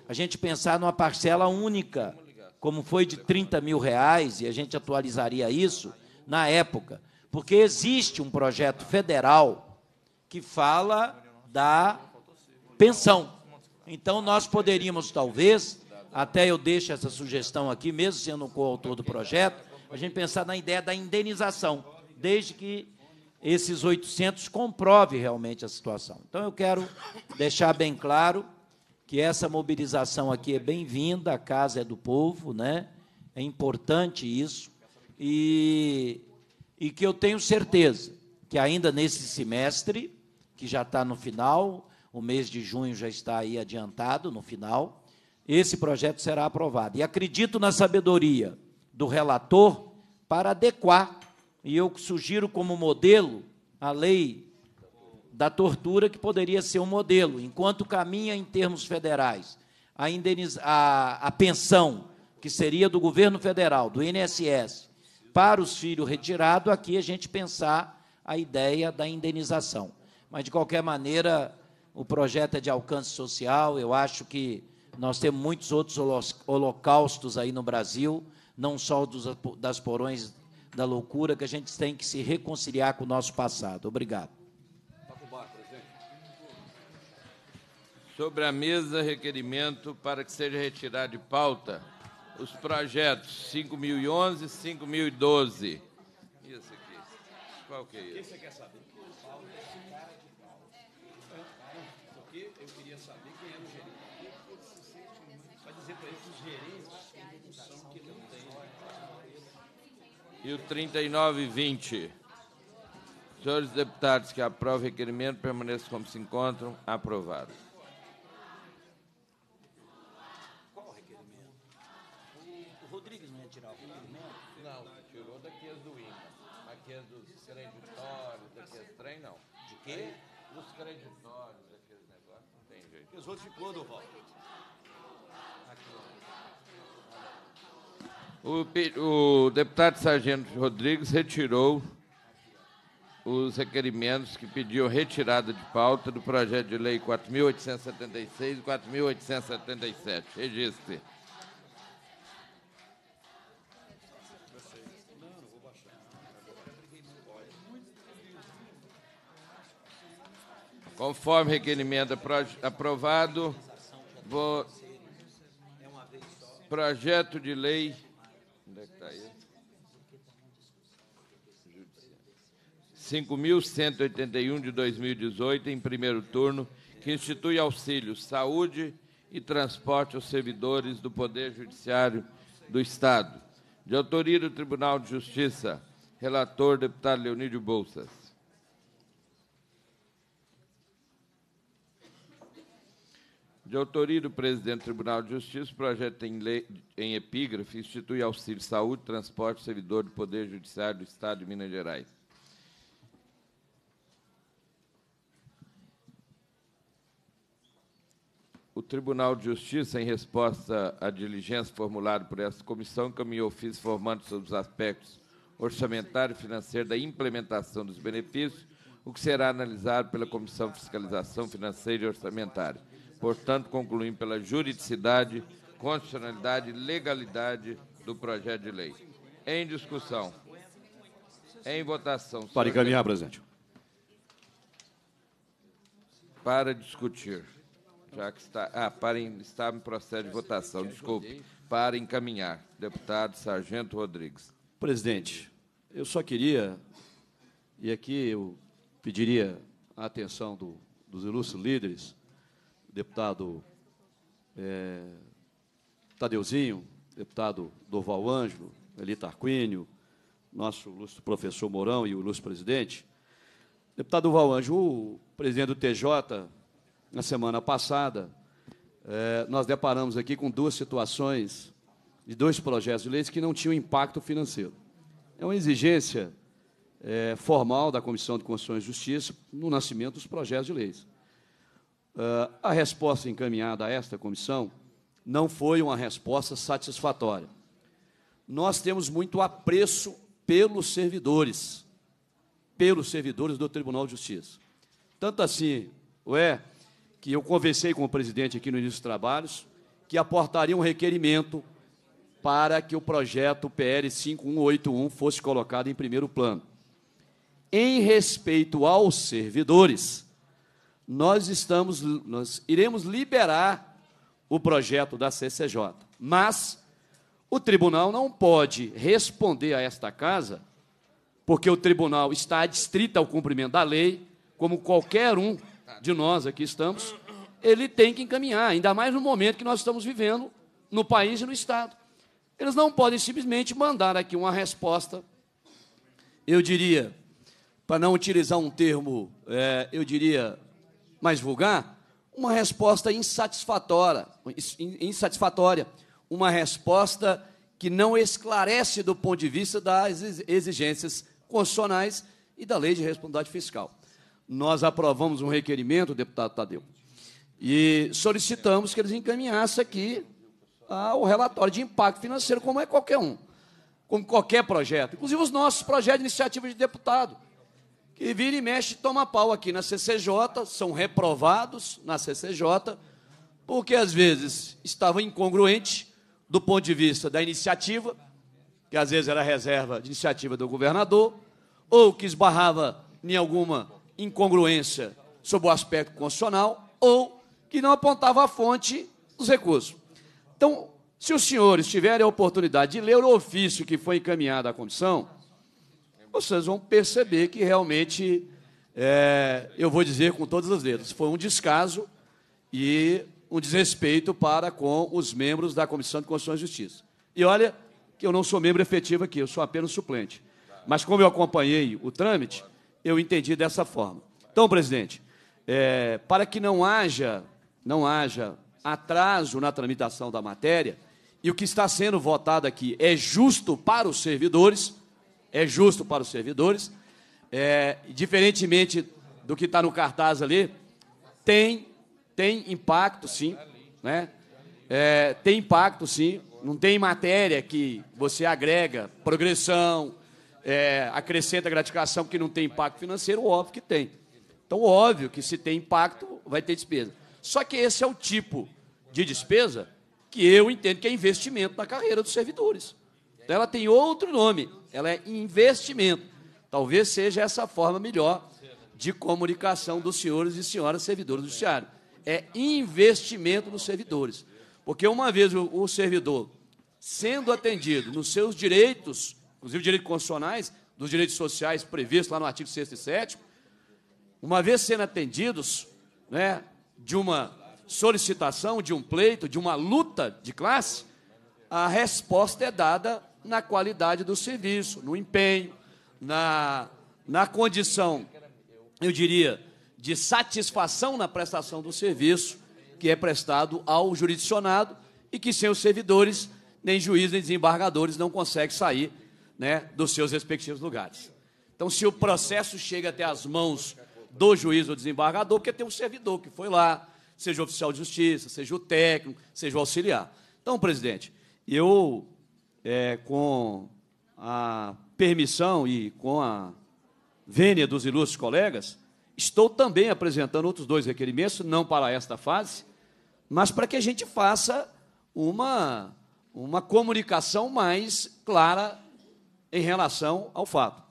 Speaker 4: a gente pensar numa parcela única, como foi de 30 mil reais, e a gente atualizaria isso na época, porque existe um projeto federal que fala da pensão. Então, nós poderíamos, talvez, até eu deixo essa sugestão aqui, mesmo sendo coautor do projeto, a gente pensar na ideia da indenização, desde que esses 800 comprove realmente a situação. Então, eu quero deixar bem claro que essa mobilização aqui é bem-vinda, a casa é do povo, né? é importante isso, e, e que eu tenho certeza que ainda nesse semestre, que já está no final, o mês de junho já está aí adiantado no final, esse projeto será aprovado. E acredito na sabedoria do relator para adequar, e eu sugiro como modelo a lei da tortura, que poderia ser um modelo, enquanto caminha em termos federais a, indeniz... a, a pensão, que seria do governo federal, do INSS, para os filhos retirados, aqui a gente pensar a ideia da indenização. Mas, de qualquer maneira, o projeto é de alcance social, eu acho que nós temos muitos outros holocaustos aí no Brasil, não só dos, das porões da loucura, que a gente tem que se reconciliar com o nosso passado. Obrigado.
Speaker 1: Sobre a mesa, requerimento para que seja retirado de pauta os projetos 5011 e 5012. E esse aqui? Qual que é esse? Quem você quer saber? É Isso aqui eu queria saber. E para
Speaker 2: eles gerentes são que não tem.
Speaker 1: E o 3920. Senhores deputados que aprovam o requerimento, permaneçam como se encontram. Aprovado. Qual o requerimento? O Rodrigues não ia tirar o requerimento? Não, tirou daqui as do IMA. Daqui as dos creditórios, daqui as trem, não. De quê? Os creditórios, aqueles negócios. Não tem jeito. E os outros ficou, Val? O, o deputado Sargento Rodrigues retirou os requerimentos que pediam retirada de pauta do projeto de lei 4.876 e 4.877. Registre. Conforme requerimento aprovado, vou... projeto de lei Onde é que está isso? 5.181 de 2018, em primeiro turno, que institui auxílio saúde e transporte aos servidores do Poder Judiciário do Estado. De autoria do Tribunal de Justiça, relator deputado Leonídio Bolsas. De autoria do presidente do Tribunal de Justiça, o projeto em, lei, em epígrafe institui auxílio saúde, transporte, servidor do Poder Judiciário do Estado de Minas Gerais. O Tribunal de Justiça, em resposta à diligência formulada por essa comissão, encaminhou ofício formando sobre os aspectos orçamentário e financeiro da implementação dos benefícios, o que será analisado pela Comissão de Fiscalização Financeira e Orçamentária. Portanto, concluímos pela juridicidade, constitucionalidade e legalidade do projeto de lei. Em discussão. Em votação. Para encaminhar, presidente. Para discutir. Já que está. Ah, para estar em processo de votação, desculpe. Para encaminhar. Deputado Sargento Rodrigues.
Speaker 2: Presidente,
Speaker 1: eu só queria, e aqui eu pediria a atenção do,
Speaker 2: dos ilustres líderes, deputado é, Tadeuzinho, deputado Doval Ângelo, Eli Tarquínio, nosso ilustre professor Mourão e o ilustre presidente. Deputado Doval Ângelo, o presidente do TJ, na semana passada, é, nós deparamos aqui com duas situações de dois projetos de leis que não tinham impacto financeiro. É uma exigência é, formal da Comissão de Constituição e Justiça no nascimento dos projetos de leis. Uh, a resposta encaminhada a esta comissão não foi uma resposta satisfatória. Nós temos muito apreço pelos servidores, pelos servidores do Tribunal de Justiça. Tanto assim, ué, que eu conversei com o presidente aqui no início dos trabalhos, que aportaria um requerimento para que o projeto PL 5181 fosse colocado em primeiro plano. Em respeito aos servidores, nós estamos, nós iremos liberar o projeto da CCJ. Mas o tribunal não pode responder a esta casa, porque o tribunal está adstrito ao cumprimento da lei, como qualquer um de nós aqui estamos, ele tem que encaminhar, ainda mais no momento que nós estamos vivendo no país e no Estado. Eles não podem simplesmente mandar aqui uma resposta, eu diria, para não utilizar um termo, é, eu diria, mais vulgar, uma resposta insatisfatória, insatisfatória, uma resposta que não esclarece do ponto de vista das exigências constitucionais e da lei de responsabilidade fiscal. Nós aprovamos um requerimento, deputado Tadeu, e solicitamos que eles encaminhassem aqui ah, o relatório de impacto financeiro, como é qualquer um, como qualquer projeto, inclusive os nossos projetos de iniciativa de deputado. E vira e mexe, toma pau aqui na CCJ, são reprovados na CCJ, porque às vezes estava incongruente do ponto de vista da iniciativa, que às vezes era reserva de iniciativa do governador, ou que esbarrava em alguma incongruência sob o aspecto constitucional, ou que não apontava a fonte dos recursos. Então, se os senhores tiverem a oportunidade de ler o ofício que foi encaminhado à comissão, vocês vão perceber que realmente, é, eu vou dizer com todas as letras, foi um descaso e um desrespeito para com os membros da Comissão de Constituição e Justiça. E olha que eu não sou membro efetivo aqui, eu sou apenas suplente. Mas como eu acompanhei o trâmite, eu entendi dessa forma. Então, presidente, é, para que não haja, não haja atraso na tramitação da matéria, e o que está sendo votado aqui é justo para os servidores, é justo para os servidores. É, diferentemente do que está no cartaz ali, tem, tem impacto, sim. Né? É, tem impacto, sim. Não tem matéria que você agrega progressão, é, acrescenta gratificação que não tem impacto financeiro, óbvio que tem. Então, óbvio que se tem impacto, vai ter despesa. Só que esse é o tipo de despesa que eu entendo que é investimento na carreira dos servidores. Então, ela tem outro nome ela é investimento. Talvez seja essa a forma melhor de comunicação dos senhores e senhoras servidores do judiciário. É investimento nos servidores. Porque uma vez o servidor sendo atendido nos seus direitos, inclusive direitos constitucionais, dos direitos sociais previstos lá no artigo 6 e 7, uma vez sendo atendidos né, de uma solicitação, de um pleito, de uma luta de classe, a resposta é dada na qualidade do serviço, no empenho, na, na condição, eu diria, de satisfação na prestação do serviço que é prestado ao jurisdicionado e que sem os servidores, nem juízes, nem desembargadores não conseguem sair né, dos seus respectivos lugares. Então, se o processo chega até as mãos do juiz ou desembargador, porque tem um servidor que foi lá, seja o oficial de justiça, seja o técnico, seja o auxiliar. Então, presidente, eu é, com a permissão e com a vênia dos ilustres colegas, estou também apresentando outros dois requerimentos, não para esta fase, mas para que a gente faça uma, uma comunicação mais clara em relação ao fato.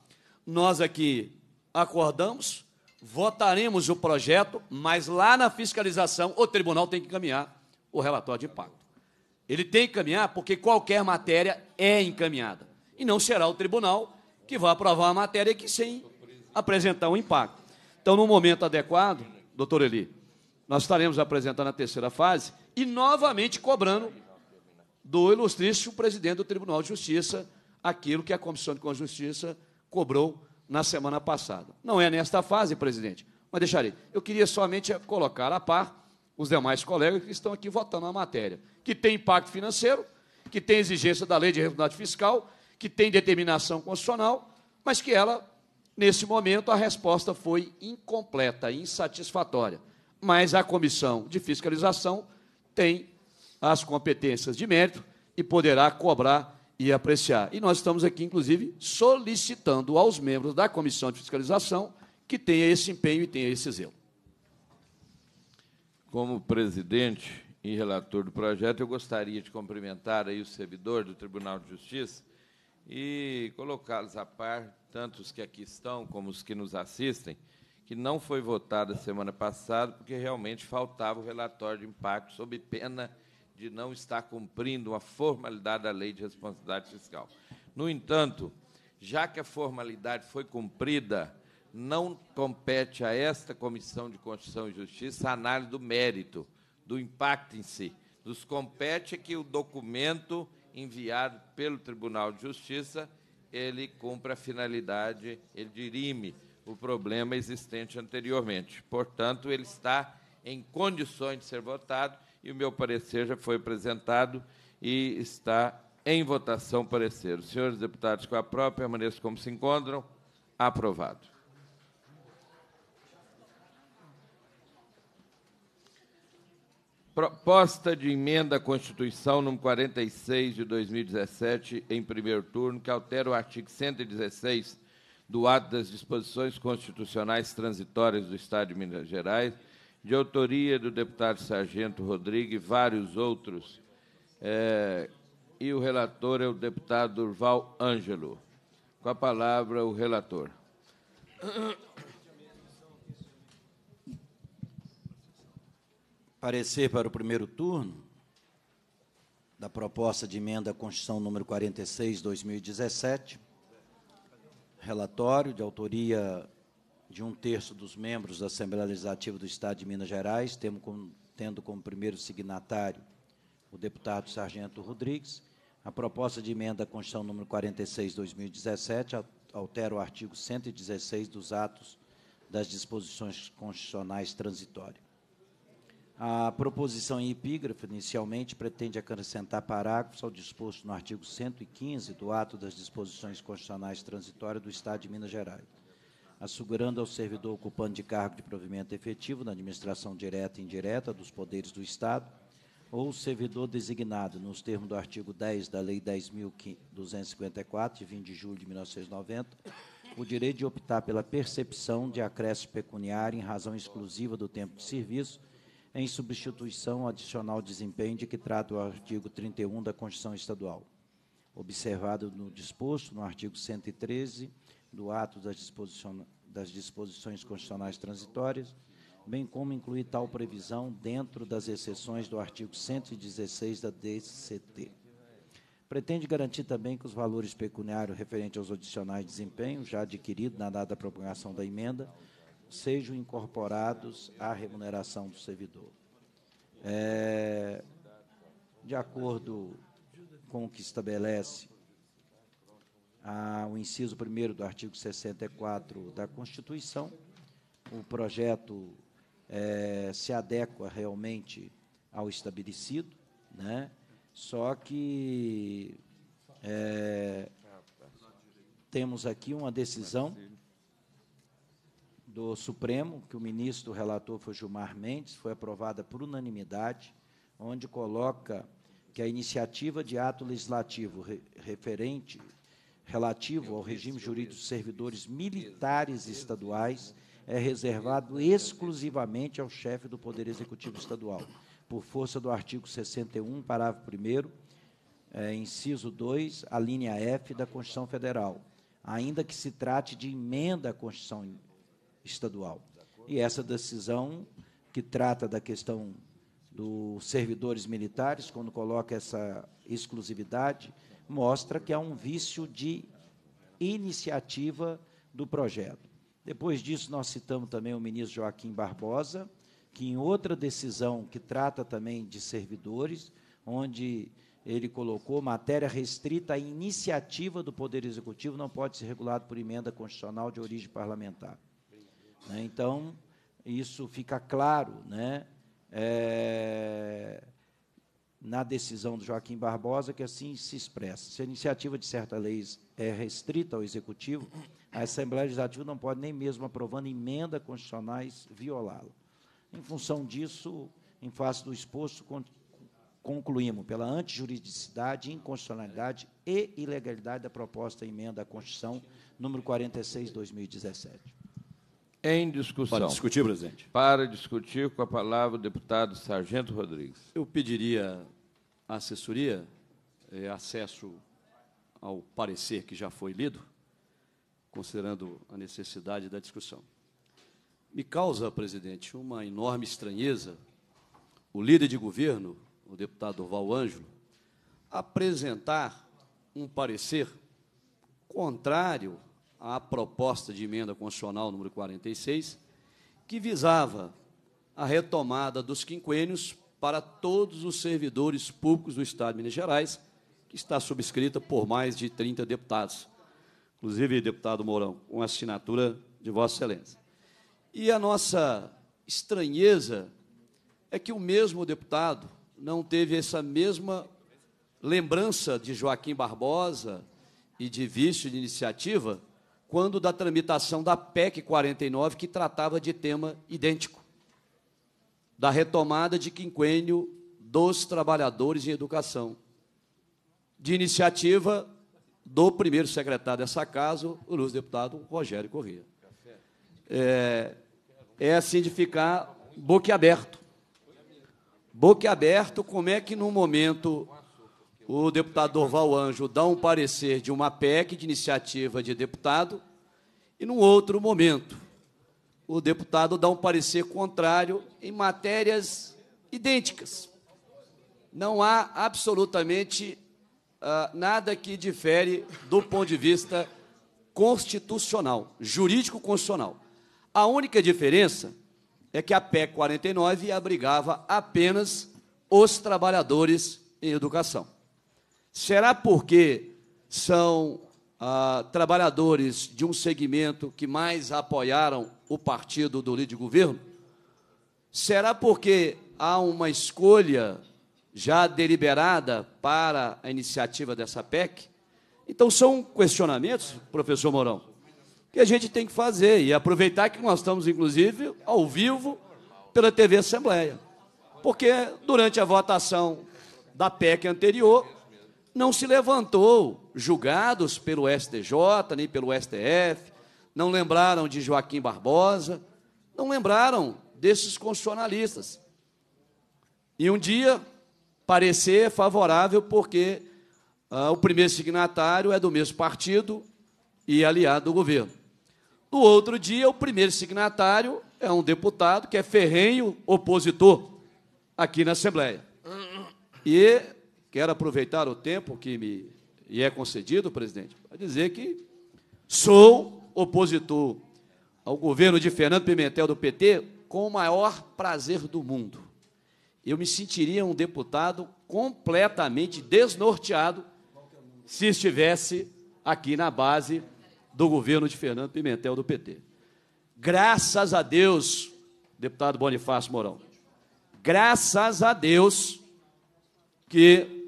Speaker 2: Nós aqui acordamos, votaremos o projeto, mas lá na fiscalização o tribunal tem que encaminhar o relatório de impacto. Ele tem que caminhar porque qualquer matéria é encaminhada. E não será o tribunal que vai aprovar a matéria que sem apresentar um impacto. Então, no momento adequado, doutor Eli, nós estaremos apresentando a terceira fase e novamente cobrando do ilustríssimo presidente do Tribunal de Justiça aquilo que a Comissão de Justiça cobrou na semana passada. Não é nesta fase, presidente, mas deixarei. Eu queria somente colocar a par os demais colegas que estão aqui votando a matéria, que tem impacto financeiro, que tem exigência da lei de responsabilidade fiscal, que tem determinação constitucional, mas que ela, nesse momento, a resposta foi incompleta, insatisfatória. Mas a comissão de fiscalização tem as competências de mérito e poderá cobrar e apreciar. E nós estamos aqui, inclusive, solicitando aos membros da comissão de fiscalização que tenha esse empenho e tenha esse zelo.
Speaker 1: Como presidente e relator do projeto, eu gostaria de cumprimentar aí o servidor do Tribunal de Justiça e colocá-los a par, tanto os que aqui estão como os que nos assistem, que não foi votada semana passada porque realmente faltava o relatório de impacto sob pena de não estar cumprindo a formalidade da Lei de Responsabilidade Fiscal. No entanto, já que a formalidade foi cumprida, não compete a esta Comissão de Constituição e Justiça a análise do mérito, do impacto em si. Nos compete que o documento enviado pelo Tribunal de Justiça ele cumpra a finalidade, ele dirime o problema existente anteriormente. Portanto, ele está em condições de ser votado e o meu parecer já foi apresentado e está em votação o parecer. senhores deputados com a própria maneira como se encontram. Aprovado. Proposta de emenda à Constituição nº 46 de 2017, em primeiro turno, que altera o artigo 116 do ato das disposições constitucionais transitórias do Estado de Minas Gerais, de autoria do deputado Sargento Rodrigues e vários outros. É, e o relator é o deputado Durval Ângelo. Com a palavra, o relator.
Speaker 4: parecer para o primeiro turno da proposta de emenda à Constituição número 46, 2017, relatório de autoria de um terço dos membros da Assembleia Legislativa do Estado de Minas Gerais, tendo como primeiro signatário o deputado Sargento Rodrigues. A proposta de emenda à Constituição número 46, 2017, altera o artigo 116 dos atos das disposições constitucionais transitórias. A proposição em epígrafe, inicialmente, pretende acrescentar parágrafos ao disposto no artigo 115 do Ato das Disposições Constitucionais Transitórias do Estado de Minas Gerais, assegurando ao servidor ocupante de cargo de provimento efetivo na administração direta e indireta dos poderes do Estado ou servidor designado nos termos do artigo 10 da Lei 10.254, de 20 de julho de 1990, o direito de optar pela percepção de acréscimo pecuniário em razão exclusiva do tempo de serviço em substituição ao adicional de que trata o artigo 31 da Constituição Estadual, observado no disposto no artigo 113 do ato das, disposições, das disposições constitucionais transitórias, bem como incluir tal previsão dentro das exceções do artigo 116 da DCT. Pretende garantir também que os valores pecuniários referentes aos adicionais de desempenho, já adquiridos na data da propagação da emenda, sejam incorporados à remuneração do servidor. É, de acordo com o que estabelece a, o inciso 1 do artigo 64 da Constituição, o projeto é, se adequa realmente ao estabelecido, né? só que é, temos aqui uma decisão do Supremo, que o ministro relator foi Gilmar Mendes, foi aprovada por unanimidade, onde coloca que a iniciativa de ato legislativo referente relativo ao regime jurídico dos servidores militares estaduais né? é reservado né? exclusivamente ao chefe do Poder Executivo Estadual, por força do artigo 61, parágrafo 1 é, inciso 2, a linha F da Constituição Federal, ainda que se trate de emenda à Constituição estadual. E essa decisão, que trata da questão dos servidores militares, quando coloca essa exclusividade, mostra que há um vício de iniciativa do projeto. Depois disso, nós citamos também o ministro Joaquim Barbosa, que em outra decisão que trata também de servidores, onde ele colocou matéria restrita à iniciativa do Poder Executivo, não pode ser regulado por emenda constitucional de origem parlamentar. Né? Então, isso fica claro né, é, na decisão do Joaquim Barbosa, que assim se expressa. Se a iniciativa de certa lei é restrita ao Executivo, a Assembleia Legislativa não pode nem mesmo aprovando emendas constitucionais violá-la. Em função disso, em face do exposto, concluímos pela antijuridicidade, inconstitucionalidade e ilegalidade da proposta emenda à Constituição número 46 de 2017
Speaker 1: em discussão. Para discutir, presidente. Para discutir com a palavra o deputado Sargento Rodrigues. Eu pediria à assessoria
Speaker 2: é, acesso ao parecer que já foi lido, considerando a necessidade da discussão. Me causa, presidente, uma enorme estranheza o líder de governo, o deputado Val Ângelo, apresentar um parecer contrário a proposta de emenda constitucional número 46, que visava a retomada dos quinquênios para todos os servidores públicos do Estado de Minas Gerais, que está subscrita por mais de 30 deputados, inclusive deputado Mourão, com assinatura de Vossa Excelência. E a nossa estranheza é que o mesmo deputado não teve essa mesma lembrança de Joaquim Barbosa e de vício de iniciativa quando da tramitação da PEC 49, que tratava de tema idêntico, da retomada de quinquênio dos trabalhadores em educação, de iniciativa do primeiro secretário dessa casa, o luz deputado Rogério Corrêa. É, é assim de ficar boquiaberto. Boquiaberto, como é que num momento o deputado Dorval Anjo dá um parecer de uma PEC de iniciativa de deputado e, num outro momento, o deputado dá um parecer contrário em matérias idênticas. Não há absolutamente uh, nada que difere do ponto de vista constitucional, jurídico-constitucional. A única diferença é que a PEC 49 abrigava apenas os trabalhadores em educação. Será porque são ah, trabalhadores de um segmento que mais apoiaram o partido do líder de governo? Será porque há uma escolha já deliberada para a iniciativa dessa PEC? Então, são questionamentos, professor Mourão, que a gente tem que fazer e aproveitar que nós estamos, inclusive, ao vivo pela TV Assembleia. Porque durante a votação da PEC anterior, não se levantou, julgados pelo STJ nem pelo STF, não lembraram de Joaquim Barbosa, não lembraram desses constitucionalistas. E um dia, parecer favorável, porque ah, o primeiro signatário é do mesmo partido e aliado do governo. No outro dia, o primeiro signatário é um deputado que é ferrenho opositor aqui na Assembleia. E Quero aproveitar o tempo que me e é concedido, presidente, para dizer que sou opositor ao governo de Fernando Pimentel do PT com o maior prazer do mundo. Eu me sentiria um deputado completamente desnorteado se estivesse aqui na base do governo de Fernando Pimentel do PT. Graças a Deus, deputado Bonifácio Mourão, graças a Deus que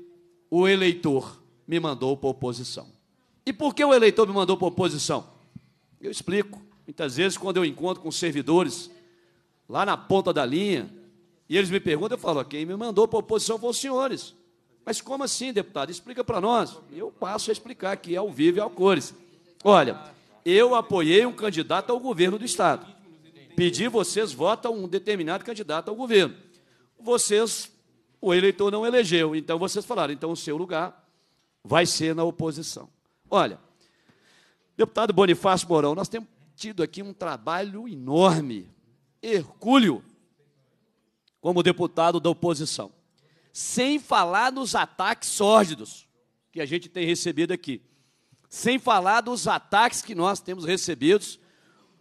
Speaker 2: o eleitor me mandou para oposição. E por que o eleitor me mandou para oposição? Eu explico. Muitas vezes, quando eu encontro com servidores lá na ponta da linha, e eles me perguntam, eu falo, quem me mandou para oposição foram os senhores. Mas como assim, deputado? Explica para nós. eu passo a explicar aqui ao vivo e ao cores. Olha, eu apoiei um candidato ao governo do Estado. Pedi vocês votam um determinado candidato ao governo. Vocês o eleitor não elegeu. Então vocês falaram, então o seu lugar vai ser na oposição. Olha, deputado Bonifácio Mourão, nós temos tido aqui um trabalho enorme, hercúleo, como deputado da oposição. Sem falar nos ataques sórdidos que a gente tem recebido aqui. Sem falar dos ataques que nós temos recebidos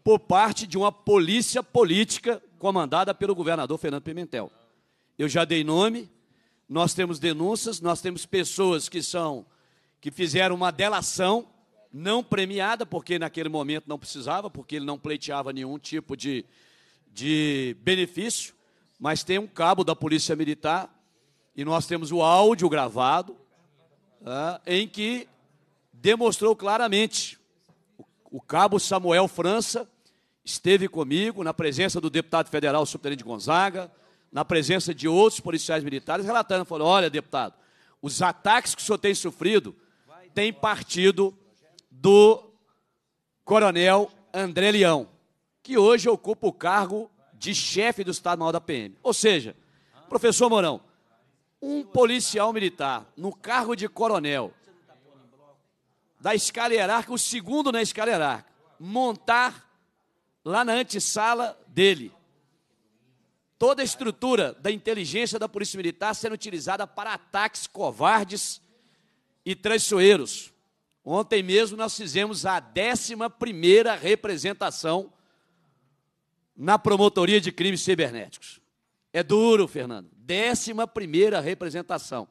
Speaker 2: por parte de uma polícia política comandada pelo governador Fernando Pimentel. Eu já dei nome, nós temos denúncias, nós temos pessoas que são que fizeram uma delação não premiada, porque naquele momento não precisava, porque ele não pleiteava nenhum tipo de, de benefício, mas tem um cabo da Polícia Militar e nós temos o áudio gravado ah, em que demonstrou claramente o, o cabo Samuel França esteve comigo na presença do deputado federal Subtenente Gonzaga, na presença de outros policiais militares, relatando, falou: olha, deputado, os ataques que o senhor tem sofrido têm partido do coronel André Leão, que hoje ocupa o cargo de chefe do Estado-Maior da PM. Ou seja, professor Mourão, um policial militar no cargo de coronel da escala hierárquica, o segundo na escala hierárquica, montar lá na antessala dele toda a estrutura da inteligência da Polícia Militar sendo utilizada para ataques covardes e traiçoeiros. Ontem mesmo nós fizemos a 11ª representação na Promotoria de Crimes Cibernéticos. É duro, Fernando. 11ª representação.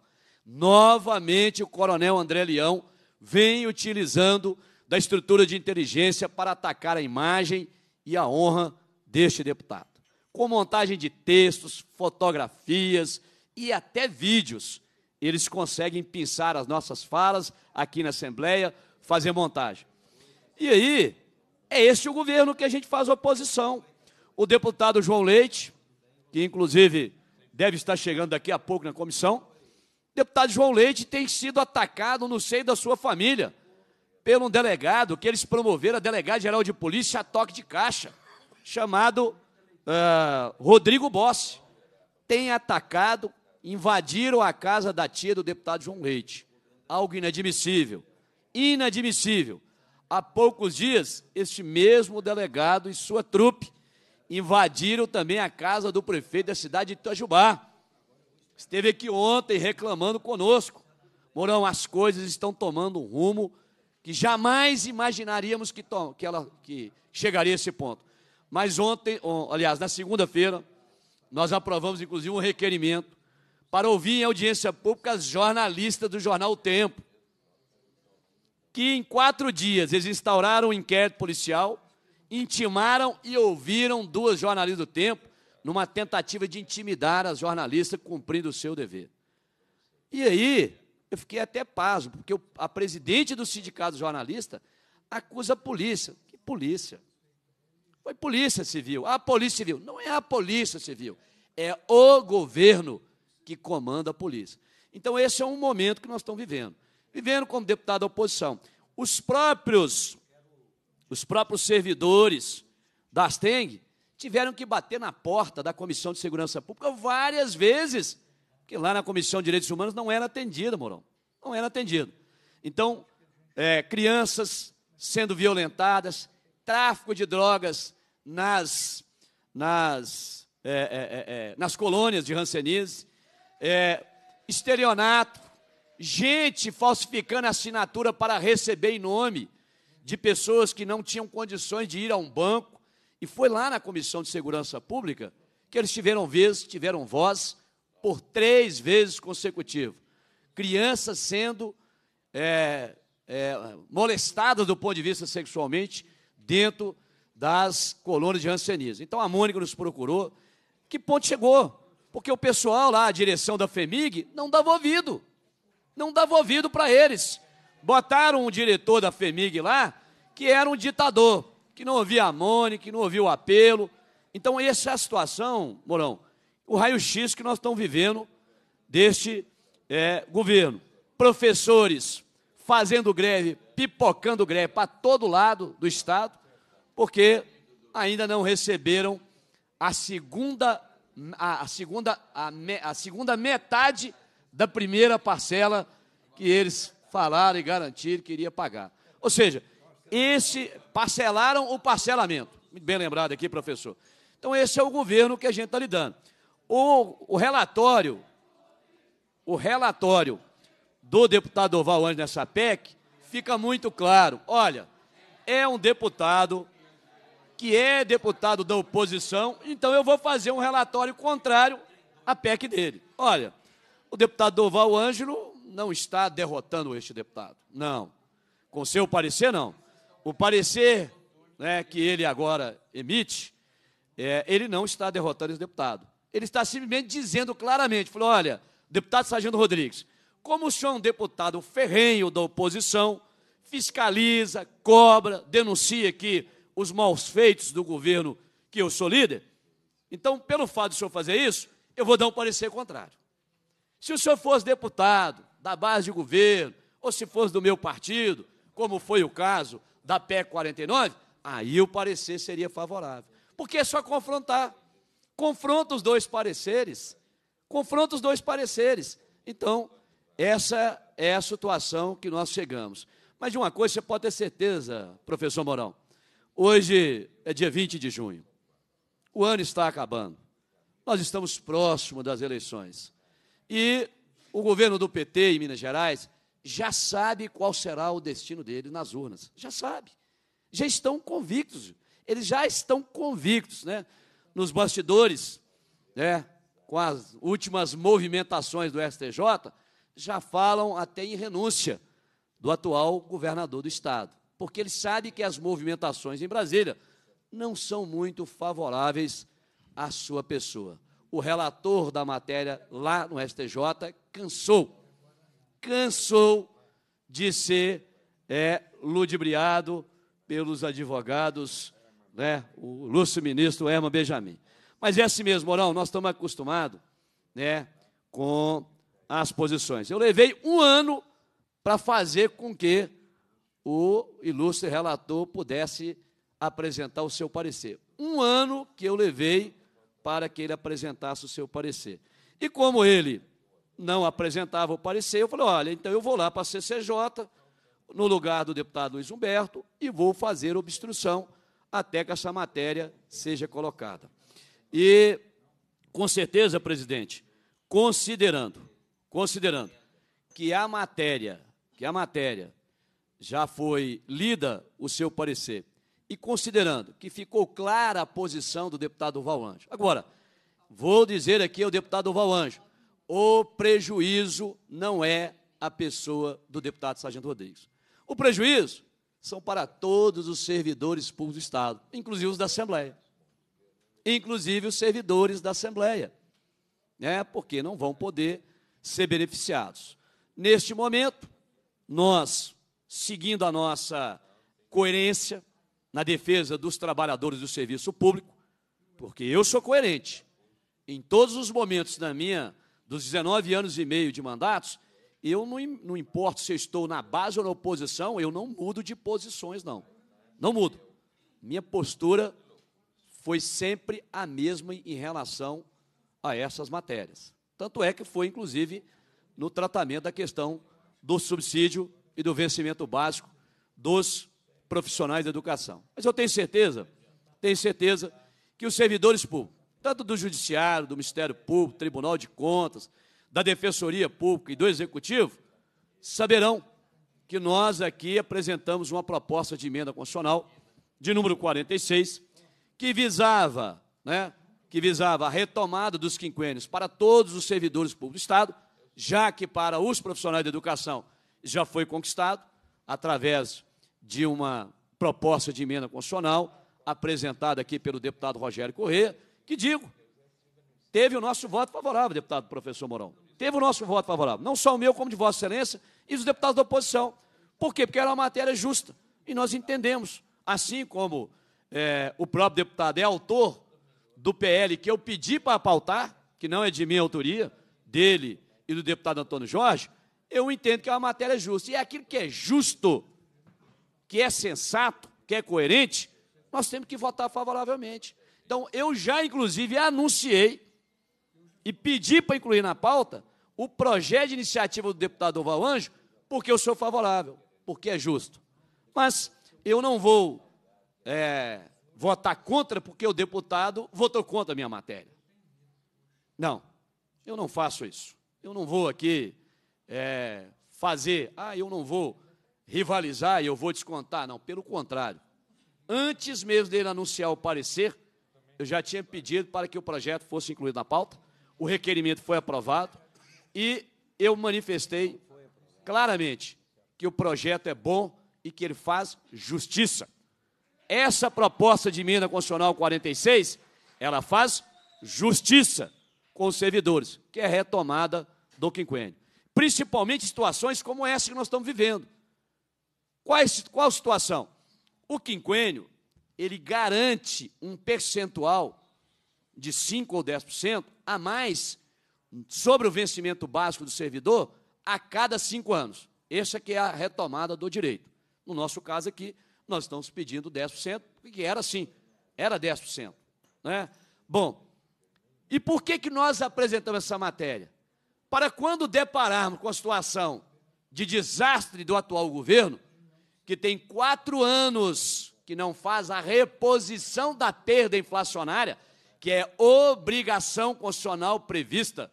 Speaker 2: Novamente o Coronel André Leão vem utilizando da estrutura de inteligência para atacar a imagem e a honra deste deputado com montagem de textos, fotografias e até vídeos. Eles conseguem pensar as nossas falas aqui na Assembleia, fazer montagem. E aí, é este o governo que a gente faz oposição. O deputado João Leite, que inclusive deve estar chegando daqui a pouco na comissão, deputado João Leite tem sido atacado no seio da sua família pelo um delegado que eles promoveram, a delegada-geral de polícia, a toque de caixa, chamado ah, Rodrigo Bossi tem atacado, invadiram a casa da tia do deputado João Leite. Algo inadmissível. Inadmissível. Há poucos dias, este mesmo delegado e sua trupe invadiram também a casa do prefeito da cidade de Itajubá. Esteve aqui ontem reclamando conosco. Morão, as coisas estão tomando um rumo que jamais imaginaríamos que, que, ela, que chegaria a esse ponto. Mas ontem, aliás, na segunda-feira, nós aprovamos inclusive um requerimento para ouvir em audiência pública as jornalistas do jornal o Tempo, que em quatro dias eles instauraram um inquérito policial, intimaram e ouviram duas jornalistas do Tempo numa tentativa de intimidar as jornalistas cumprindo o seu dever. E aí, eu fiquei até pasmo, porque a presidente do sindicato jornalista acusa a polícia. Que polícia? Foi polícia civil, a polícia civil. Não é a polícia civil, é o governo que comanda a polícia. Então, esse é um momento que nós estamos vivendo. Vivendo como deputado da oposição. Os próprios, os próprios servidores da Asteng tiveram que bater na porta da Comissão de Segurança Pública várias vezes, porque lá na Comissão de Direitos Humanos não era atendida, Morão. Não era atendido. Então, é, crianças sendo violentadas, tráfico de drogas nas, nas, é, é, é, é nas colônias de Hanseníase, é, estelionato, gente falsificando assinatura para receber em nome de pessoas que não tinham condições de ir a um banco. E foi lá na Comissão de Segurança Pública que eles tiveram vez, tiveram voz por três vezes consecutivas Crianças sendo é, é, molestadas do ponto de vista sexualmente dentro das colônias de Hanseníase. Então a Mônica nos procurou. Que ponto chegou? Porque o pessoal lá, a direção da FEMIG, não dava ouvido. Não dava ouvido para eles. Botaram um diretor da FEMIG lá, que era um ditador, que não ouvia a Mônica, que não ouvia o apelo. Então, essa é a situação, Morão, o raio-x que nós estamos vivendo deste é, governo. Professores fazendo greve pipocando greve para todo lado do Estado, porque ainda não receberam a segunda, a, segunda, a, me, a segunda metade da primeira parcela que eles falaram e garantiram que iria pagar. Ou seja, esse parcelaram o parcelamento. Bem lembrado aqui, professor. Então, esse é o governo que a gente está lidando. O, o relatório, o relatório do deputado Oval Anjo nessa PEC, fica muito claro. Olha, é um deputado que é deputado da oposição, então eu vou fazer um relatório contrário à PEC dele. Olha, o deputado Doval Ângelo não está derrotando este deputado. Não. Com seu parecer, não. O parecer né, que ele agora emite, é, ele não está derrotando esse deputado. Ele está simplesmente dizendo claramente, falou, olha, deputado Sargento Rodrigues, como o senhor é um deputado ferrenho da oposição, fiscaliza, cobra, denuncia aqui os maus feitos do governo que eu sou líder, então, pelo fato do senhor fazer isso, eu vou dar um parecer contrário. Se o senhor fosse deputado da base de governo, ou se fosse do meu partido, como foi o caso da PEC 49, aí o parecer seria favorável. Porque é só confrontar. Confronta os dois pareceres. Confronta os dois pareceres. Então, essa é a situação que nós chegamos. Mas de uma coisa você pode ter certeza, professor Mourão. Hoje é dia 20 de junho. O ano está acabando. Nós estamos próximo das eleições. E o governo do PT em Minas Gerais já sabe qual será o destino dele nas urnas. Já sabe. Já estão convictos. Eles já estão convictos, né? Nos bastidores, né? Com as últimas movimentações do STJ, já falam até em renúncia do atual governador do Estado, porque ele sabe que as movimentações em Brasília não são muito favoráveis à sua pessoa. O relator da matéria lá no STJ cansou, cansou de ser é, ludibriado pelos advogados, né, o Lúcio Ministro Herman Benjamin. Mas é assim mesmo, Morão, nós estamos acostumados né, com as posições. Eu levei um ano para fazer com que o ilustre relator pudesse apresentar o seu parecer. Um ano que eu levei para que ele apresentasse o seu parecer. E como ele não apresentava o parecer, eu falei: olha, então eu vou lá para a CCJ, no lugar do deputado Luiz Humberto, e vou fazer obstrução até que essa matéria seja colocada. E, com certeza, presidente, considerando considerando que a matéria, que a matéria já foi lida o seu parecer e considerando que ficou clara a posição do deputado Val Anjo. Agora, vou dizer aqui ao deputado Val Anjo, o prejuízo não é a pessoa do deputado Sargento Rodrigues. O prejuízo são para todos os servidores públicos do Estado, inclusive os da Assembleia. Inclusive os servidores da Assembleia. Né? Porque não vão poder ser beneficiados. Neste momento, nós, seguindo a nossa coerência na defesa dos trabalhadores do serviço público, porque eu sou coerente em todos os momentos da minha dos 19 anos e meio de mandatos, eu não, não importo se eu estou na base ou na oposição, eu não mudo de posições, não. Não mudo. Minha postura foi sempre a mesma em relação a essas matérias. Tanto é que foi, inclusive, no tratamento da questão do subsídio e do vencimento básico dos profissionais da educação. Mas eu tenho certeza, tenho certeza que os servidores públicos, tanto do Judiciário, do Ministério Público, Tribunal de Contas, da Defensoria Pública e do Executivo, saberão que nós aqui apresentamos uma proposta de emenda constitucional de número 46, que visava né, que visava a retomada dos quinquênios para todos os servidores públicos do Estado, já que para os profissionais de educação já foi conquistado através de uma proposta de emenda constitucional apresentada aqui pelo deputado Rogério Corrêa, que digo, teve o nosso voto favorável, deputado professor Mourão. Teve o nosso voto favorável, não só o meu, como de Vossa Excelência e dos deputados da oposição. Por quê? Porque era uma matéria justa. E nós entendemos, assim como é, o próprio deputado é autor do PL que eu pedi para pautar, que não é de minha autoria, dele e do deputado Antônio Jorge, eu entendo que é uma matéria justa. E é aquilo que é justo, que é sensato, que é coerente, nós temos que votar favoravelmente. Então, eu já, inclusive, anunciei e pedi para incluir na pauta o projeto de iniciativa do deputado Oval Anjo, porque eu sou favorável, porque é justo. Mas eu não vou é, votar contra porque o deputado votou contra a minha matéria. Não, eu não faço isso. Eu não vou aqui é, fazer, ah, eu não vou rivalizar e eu vou descontar. Não, pelo contrário. Antes mesmo dele anunciar o parecer, eu já tinha pedido para que o projeto fosse incluído na pauta. O requerimento foi aprovado e eu manifestei claramente que o projeto é bom e que ele faz justiça. Essa proposta de emenda constitucional 46, ela faz justiça com os servidores, que é retomada do quinquênio. Principalmente situações como essa que nós estamos vivendo. Quais, qual situação? O quinquênio, ele garante um percentual de 5% ou 10% a mais sobre o vencimento básico do servidor a cada cinco anos. Essa que é a retomada do direito. No nosso caso aqui, nós estamos pedindo 10%, porque era assim, era 10%. Né? Bom, e por que, que nós apresentamos essa matéria? Para quando depararmos com a situação de desastre do atual governo, que tem quatro anos que não faz a reposição da perda inflacionária, que é obrigação constitucional prevista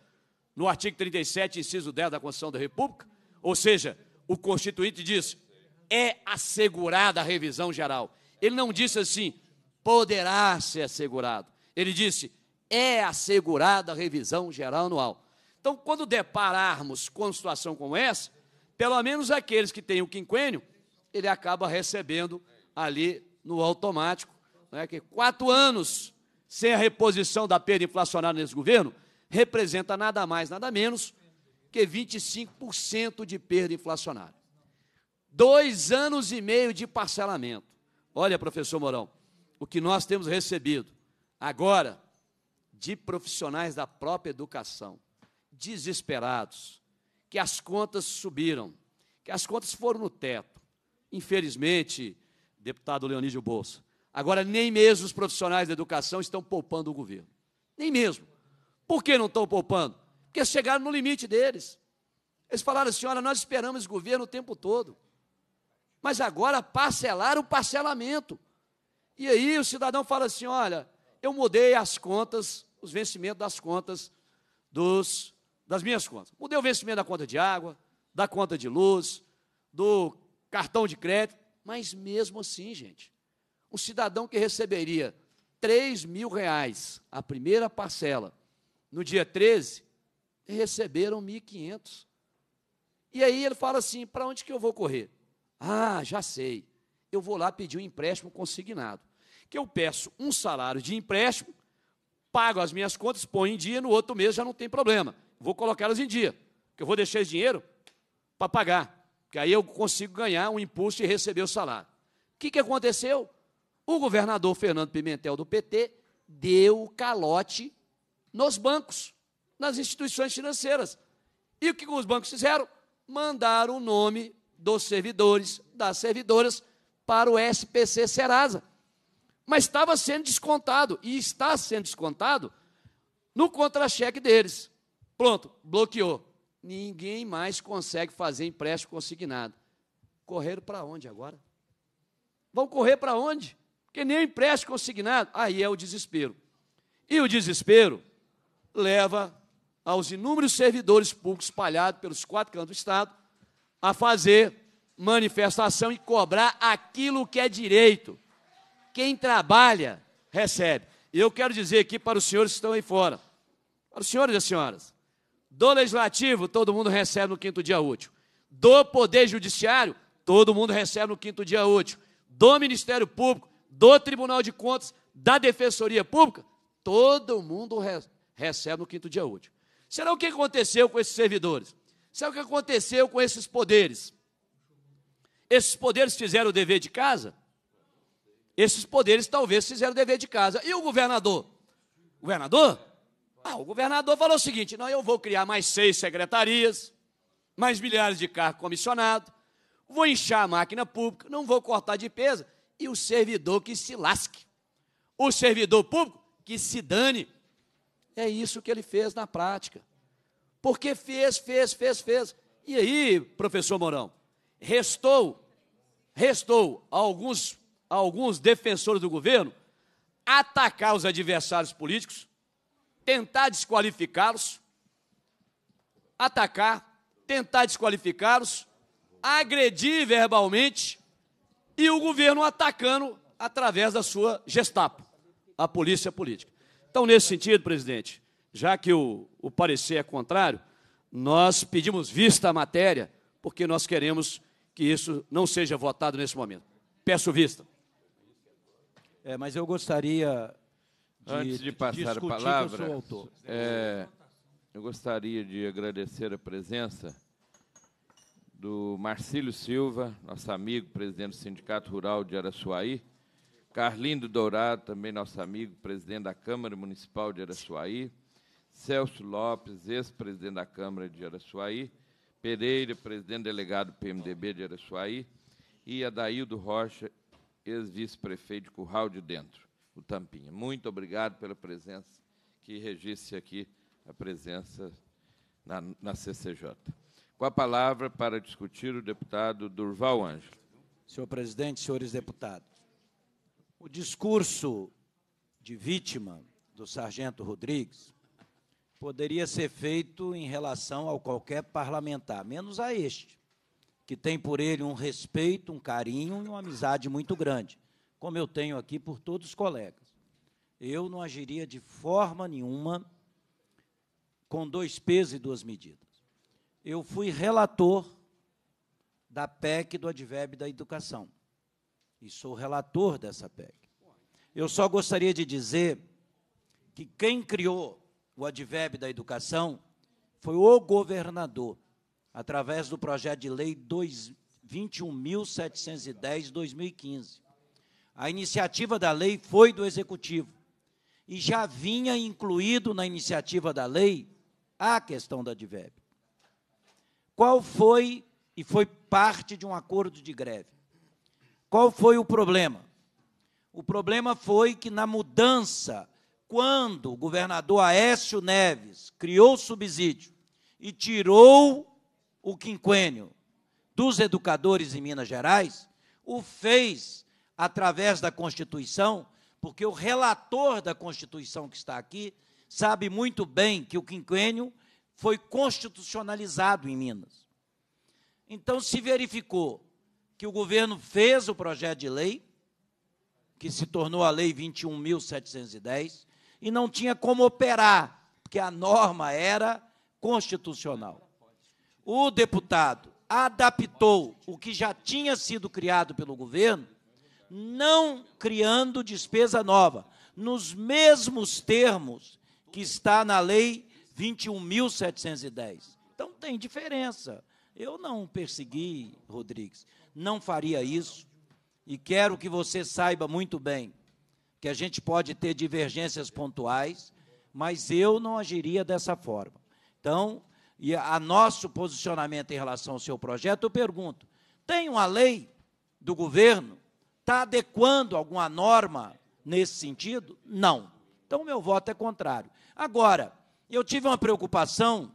Speaker 2: no artigo 37, inciso 10 da Constituição da República, ou seja, o Constituinte diz: é assegurada a revisão geral. Ele não disse assim, poderá ser assegurado. Ele disse, é assegurada a revisão geral anual. Então, quando depararmos com uma situação como essa, pelo menos aqueles que têm o quinquênio, ele acaba recebendo ali no automático, né, que quatro anos sem a reposição da perda inflacionária nesse governo representa nada mais, nada menos que 25% de perda inflacionária. Dois anos e meio de parcelamento. Olha, professor Mourão, o que nós temos recebido agora de profissionais da própria educação, desesperados, que as contas subiram, que as contas foram no teto. Infelizmente, deputado Leonídio Bolsa, agora nem mesmo os profissionais da educação estão poupando o governo. Nem mesmo. Por que não estão poupando? Porque chegaram no limite deles. Eles falaram assim: olha, nós esperamos o governo o tempo todo mas agora parcelar o parcelamento. E aí o cidadão fala assim: olha, eu mudei as contas, os vencimentos das contas dos, das minhas contas. Mudei o vencimento da conta de água, da conta de luz, do cartão de crédito. Mas mesmo assim, gente, um cidadão que receberia 3 mil reais a primeira parcela no dia 13, receberam 1.500. E aí ele fala assim: para onde que eu vou correr? Ah, já sei. Eu vou lá pedir um empréstimo consignado. Que eu peço um salário de empréstimo, pago as minhas contas, ponho em dia, no outro mês já não tem problema. Vou colocá-las em dia. Porque eu vou deixar esse dinheiro para pagar. Que aí eu consigo ganhar um impulso e receber o salário. O que, que aconteceu? O governador Fernando Pimentel do PT deu o calote nos bancos, nas instituições financeiras. E o que os bancos fizeram? Mandaram o nome dos servidores, das servidoras, para o SPC Serasa. Mas estava sendo descontado e está sendo descontado no contra-cheque deles. Pronto, bloqueou. Ninguém mais consegue fazer empréstimo consignado. Correram para onde agora? Vão correr para onde? Porque nem empréstimo consignado. Aí é o desespero. E o desespero leva aos inúmeros servidores públicos espalhados pelos quatro cantos do Estado a fazer manifestação e cobrar aquilo que é direito. Quem trabalha, recebe. E eu quero dizer aqui para os senhores que estão aí fora, para os senhores e as senhoras, do legislativo, todo mundo recebe no quinto dia útil. Do Poder Judiciário, todo mundo recebe no quinto dia útil. Do Ministério Público, do Tribunal de Contas, da Defensoria Pública, todo mundo re recebe no quinto dia útil. Será o que aconteceu com esses servidores? Sabe o que aconteceu com esses poderes? Esses poderes fizeram o dever de casa? Esses poderes talvez fizeram o dever de casa. E o governador? O governador? Ah, o governador falou o seguinte: não, eu vou criar mais seis secretarias, mais milhares de carros comissionados, vou inchar a máquina pública, não vou cortar de peso, e o servidor que se lasque. O servidor público que se dane. É isso que ele fez na prática. Porque fez, fez, fez, fez. E aí, professor Mourão, restou, restou a alguns, a alguns defensores do governo atacar os adversários políticos, tentar desqualificá-los, atacar, tentar desqualificá-los, agredir verbalmente e o governo atacando através da sua Gestapo, a polícia política. Então, nesse sentido, presidente, já que o, o parecer é contrário, nós pedimos vista à matéria, porque nós queremos que isso não seja votado nesse momento. Peço vista.
Speaker 4: É, mas eu gostaria de Antes de passar a palavra,
Speaker 1: é, eu gostaria de agradecer a presença do Marcílio Silva, nosso amigo, presidente do Sindicato Rural de Araçuaí, Carlindo Dourado, também nosso amigo, presidente da Câmara Municipal de Araçuaí, Celso Lopes, ex-presidente da Câmara de Araçuaí, Pereira, presidente delegado do PMDB de Araçuaí, e Adaildo Rocha, ex-vice-prefeito de Curral de Dentro, o Tampinha. Muito obrigado pela presença, que registre aqui a presença na, na CCJ. Com a palavra para discutir o deputado Durval Ângelo.
Speaker 4: Senhor presidente, senhores deputados, o discurso de vítima do sargento Rodrigues poderia ser feito em relação a qualquer parlamentar, menos a este, que tem por ele um respeito, um carinho e uma amizade muito grande, como eu tenho aqui por todos os colegas. Eu não agiria de forma nenhuma com dois pesos e duas medidas. Eu fui relator da PEC do Advérbio da Educação e sou relator dessa PEC. Eu só gostaria de dizer que quem criou o advérbio da educação, foi o governador, através do projeto de lei 21.710-2015. A iniciativa da lei foi do executivo e já vinha incluído na iniciativa da lei a questão do advérbio. Qual foi, e foi parte de um acordo de greve, qual foi o problema? O problema foi que, na mudança quando o governador Aécio Neves criou o subsídio e tirou o quinquênio dos educadores em Minas Gerais, o fez através da Constituição, porque o relator da Constituição que está aqui sabe muito bem que o quinquênio foi constitucionalizado em Minas. Então se verificou que o governo fez o projeto de lei, que se tornou a Lei 21.710, e não tinha como operar, porque a norma era constitucional. O deputado adaptou o que já tinha sido criado pelo governo, não criando despesa nova, nos mesmos termos que está na lei 21.710. Então tem diferença. Eu não persegui, Rodrigues, não faria isso. E quero que você saiba muito bem que a gente pode ter divergências pontuais, mas eu não agiria dessa forma. Então, e a nosso posicionamento em relação ao seu projeto, eu pergunto: tem uma lei do governo? Está adequando alguma norma nesse sentido? Não. Então, meu voto é contrário. Agora, eu tive uma preocupação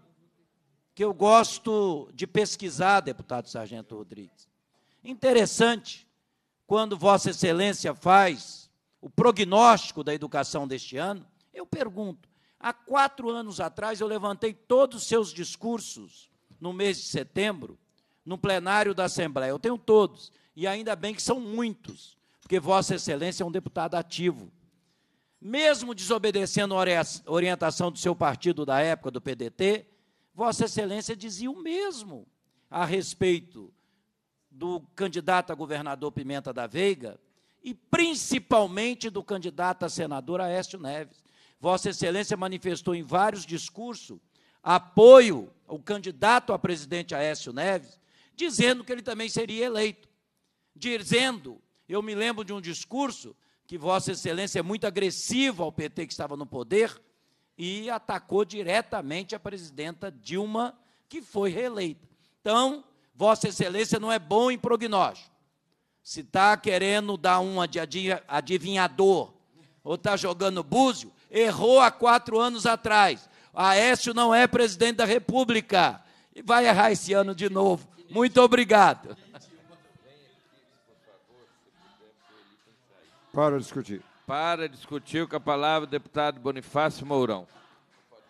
Speaker 4: que eu gosto de pesquisar, deputado Sargento Rodrigues. Interessante, quando Vossa Excelência faz o prognóstico da educação deste ano, eu pergunto: há quatro anos atrás eu levantei todos os seus discursos no mês de setembro, no plenário da Assembleia. Eu tenho todos, e ainda bem que são muitos, porque Vossa Excelência é um deputado ativo. Mesmo desobedecendo a orientação do seu partido da época, do PDT, Vossa Excelência dizia o mesmo a respeito do candidato a governador Pimenta da Veiga, e principalmente do candidato a senador Aécio Neves. Vossa Excelência manifestou em vários discursos apoio ao candidato a presidente Aécio Neves, dizendo que ele também seria eleito. Dizendo, eu me lembro de um discurso que Vossa Excelência é muito agressivo ao PT que estava no poder e atacou diretamente a presidenta Dilma, que foi reeleita. Então, Vossa Excelência não é bom em prognóstico. Se está querendo dar uma de adivinhador ou está jogando búzio, errou há quatro anos atrás. Aécio não é presidente da República. E vai errar esse ano de novo. Muito obrigado.
Speaker 6: Para discutir.
Speaker 1: Para discutir com a palavra o deputado Bonifácio Mourão.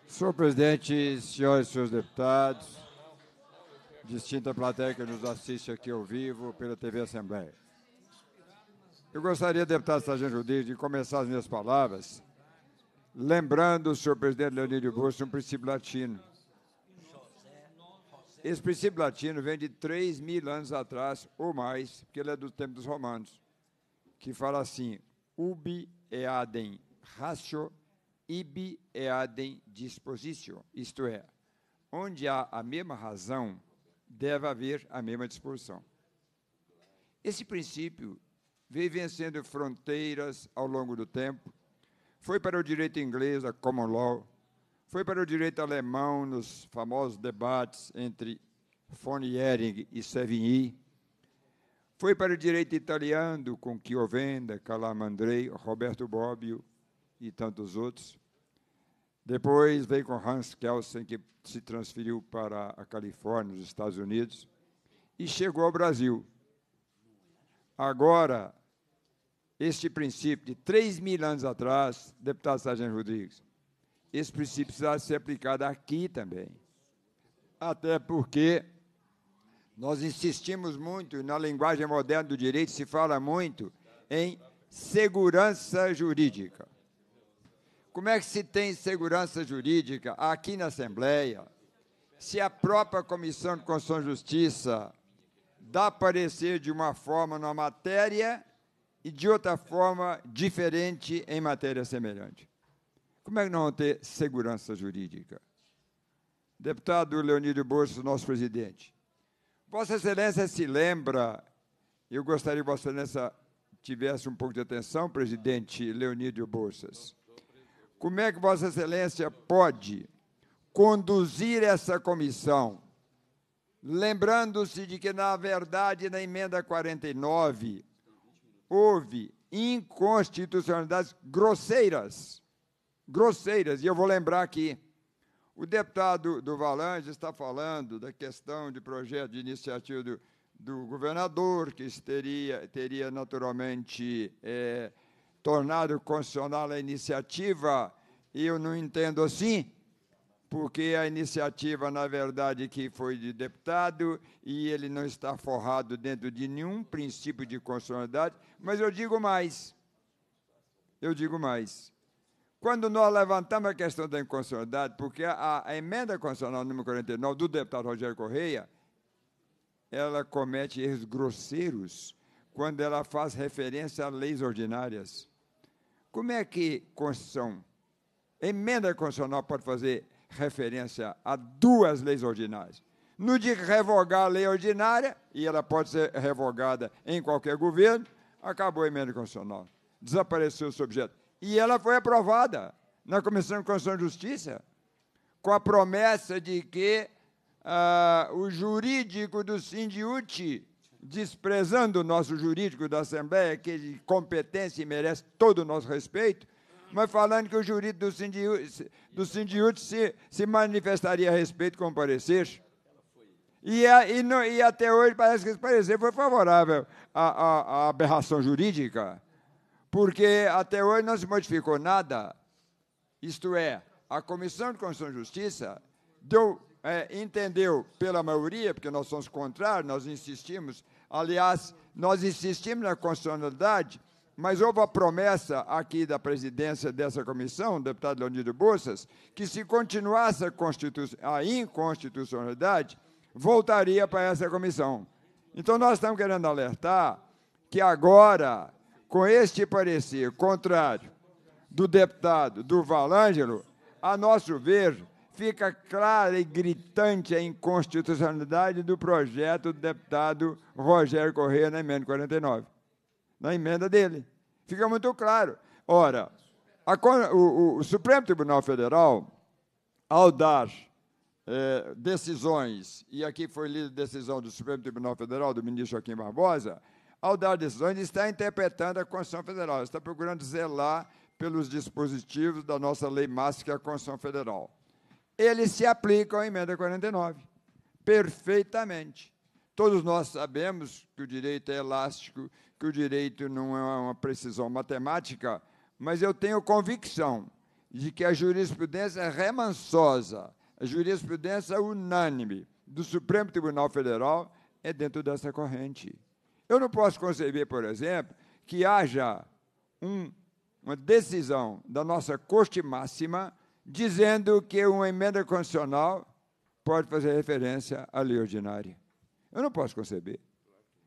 Speaker 6: Senhor presidente, senhoras e senhores deputados, distinta plateia que nos assiste aqui ao vivo pela TV Assembleia. Eu gostaria, deputado Sargento Rodrigues, de começar as minhas palavras lembrando o senhor presidente Leonidio Bolso um princípio latino. Esse princípio latino vem de 3 mil anos atrás ou mais, porque ele é do tempo dos romanos, que fala assim, ubi eadem ratio, ibi eadem dispositio, isto é, onde há a mesma razão, deve haver a mesma disposição. Esse princípio vem vencendo fronteiras ao longo do tempo. Foi para o direito inglês, a common law. Foi para o direito alemão, nos famosos debates entre von Ehring e Savigny, Foi para o direito italiano, com Chiovenda, Calamandrei, Roberto Bobbio e tantos outros. Depois veio com Hans Kelsen, que se transferiu para a Califórnia, nos Estados Unidos, e chegou ao Brasil Agora, este princípio de 3 mil anos atrás, deputado Sargento Rodrigues, esse princípio precisa ser aplicado aqui também. Até porque nós insistimos muito, na linguagem moderna do direito se fala muito em segurança jurídica. Como é que se tem segurança jurídica aqui na Assembleia, se a própria Comissão de Constituição e Justiça dá parecer de uma forma na matéria e de outra forma diferente em matéria semelhante. Como é que não ter segurança jurídica? Deputado Leonídio Bolso, nosso presidente, Vossa Excelência se lembra, eu gostaria que Vossa Excelência tivesse um pouco de atenção, presidente Leonídio Bolsas. Como é que Vossa Excelência pode conduzir essa comissão lembrando-se de que, na verdade, na emenda 49, houve inconstitucionalidades grosseiras. Grosseiras, e eu vou lembrar aqui. O deputado do Valange está falando da questão de projeto de iniciativa do, do governador, que teria, teria naturalmente é, tornado constitucional a iniciativa, e eu não entendo assim, porque a iniciativa, na verdade, que foi de deputado e ele não está forrado dentro de nenhum princípio de constitucionalidade, mas eu digo mais. Eu digo mais. Quando nós levantamos a questão da inconstitucionalidade, porque a, a emenda constitucional número 49 do deputado Rogério Correia, ela comete erros grosseiros quando ela faz referência a leis ordinárias. Como é que Constituição, emenda constitucional pode fazer referência a duas leis ordinárias. No de revogar a lei ordinária, e ela pode ser revogada em qualquer governo, acabou a emenda constitucional. Desapareceu o objeto. E ela foi aprovada na Comissão de Constituição e Justiça, com a promessa de que ah, o jurídico do Sindiúti, desprezando o nosso jurídico da Assembleia, que é de competência e merece todo o nosso respeito, mas falando que o jurídico do Sindiúte do Sindiúte se, se manifestaria a respeito, como parecer. E, é, e, no, e até hoje parece que esse parecer foi favorável à, à, à aberração jurídica, porque até hoje não se modificou nada. Isto é, a Comissão de Constituição e Justiça deu, é, entendeu pela maioria, porque nós somos contrários, nós insistimos, aliás, nós insistimos na constitucionalidade mas houve a promessa aqui da presidência dessa comissão, deputado Leonido Bolsas, que se continuasse a, a, inconstitucionalidade, voltaria para essa comissão. Então, nós estamos querendo alertar que agora, com este parecer contrário do deputado do Valângelo, a nosso ver, fica clara e gritante a inconstitucionalidade do projeto do deputado Rogério Corrêa na emenda 49 na emenda dele. Fica muito claro. Ora, a, o, o, Supremo Tribunal Federal, ao dar é, decisões, e aqui foi lida a decisão do Supremo Tribunal Federal, do ministro Joaquim Barbosa, ao dar decisões, está interpretando a Constituição Federal, está procurando zelar pelos dispositivos da nossa lei máxima, que é a Constituição Federal. Eles se aplicam à emenda 49, perfeitamente. Todos nós sabemos que o direito é elástico, que o direito não é uma precisão matemática, mas eu tenho convicção de que a jurisprudência remansosa, a jurisprudência unânime do Supremo Tribunal Federal é dentro dessa corrente. Eu não posso conceber, por exemplo, que haja um, uma decisão da nossa Corte Máxima dizendo que uma emenda constitucional pode fazer referência à lei ordinária. Eu não posso conceber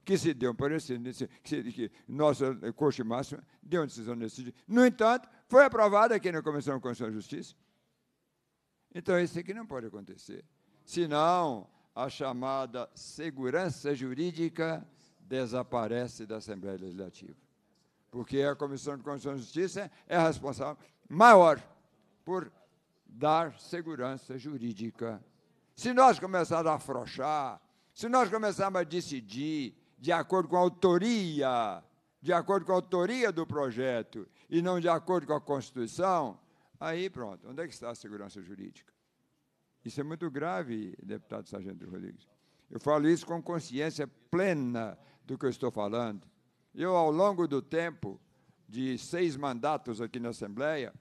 Speaker 6: que se deu um parecer que, que nossa eh, coxa Máxima deu uma decisão nesse dia. No entanto, foi aprovada aqui na Comissão de Constituição e Justiça. Então, isso aqui não pode acontecer. Senão, a chamada segurança jurídica desaparece da Assembleia Legislativa. Porque a Comissão de Constituição e Justiça é a responsável maior por dar segurança jurídica. Se nós começarmos a afrouxar, se nós começarmos a decidir de acordo com a autoria, de acordo com a autoria do projeto e não de acordo com a Constituição, aí pronto, onde é que está a segurança jurídica? Isso é muito grave, deputado Sargento Rodrigues. Eu falo isso com consciência plena do que eu estou falando. Eu, ao longo do tempo, de seis mandatos aqui na Assembleia,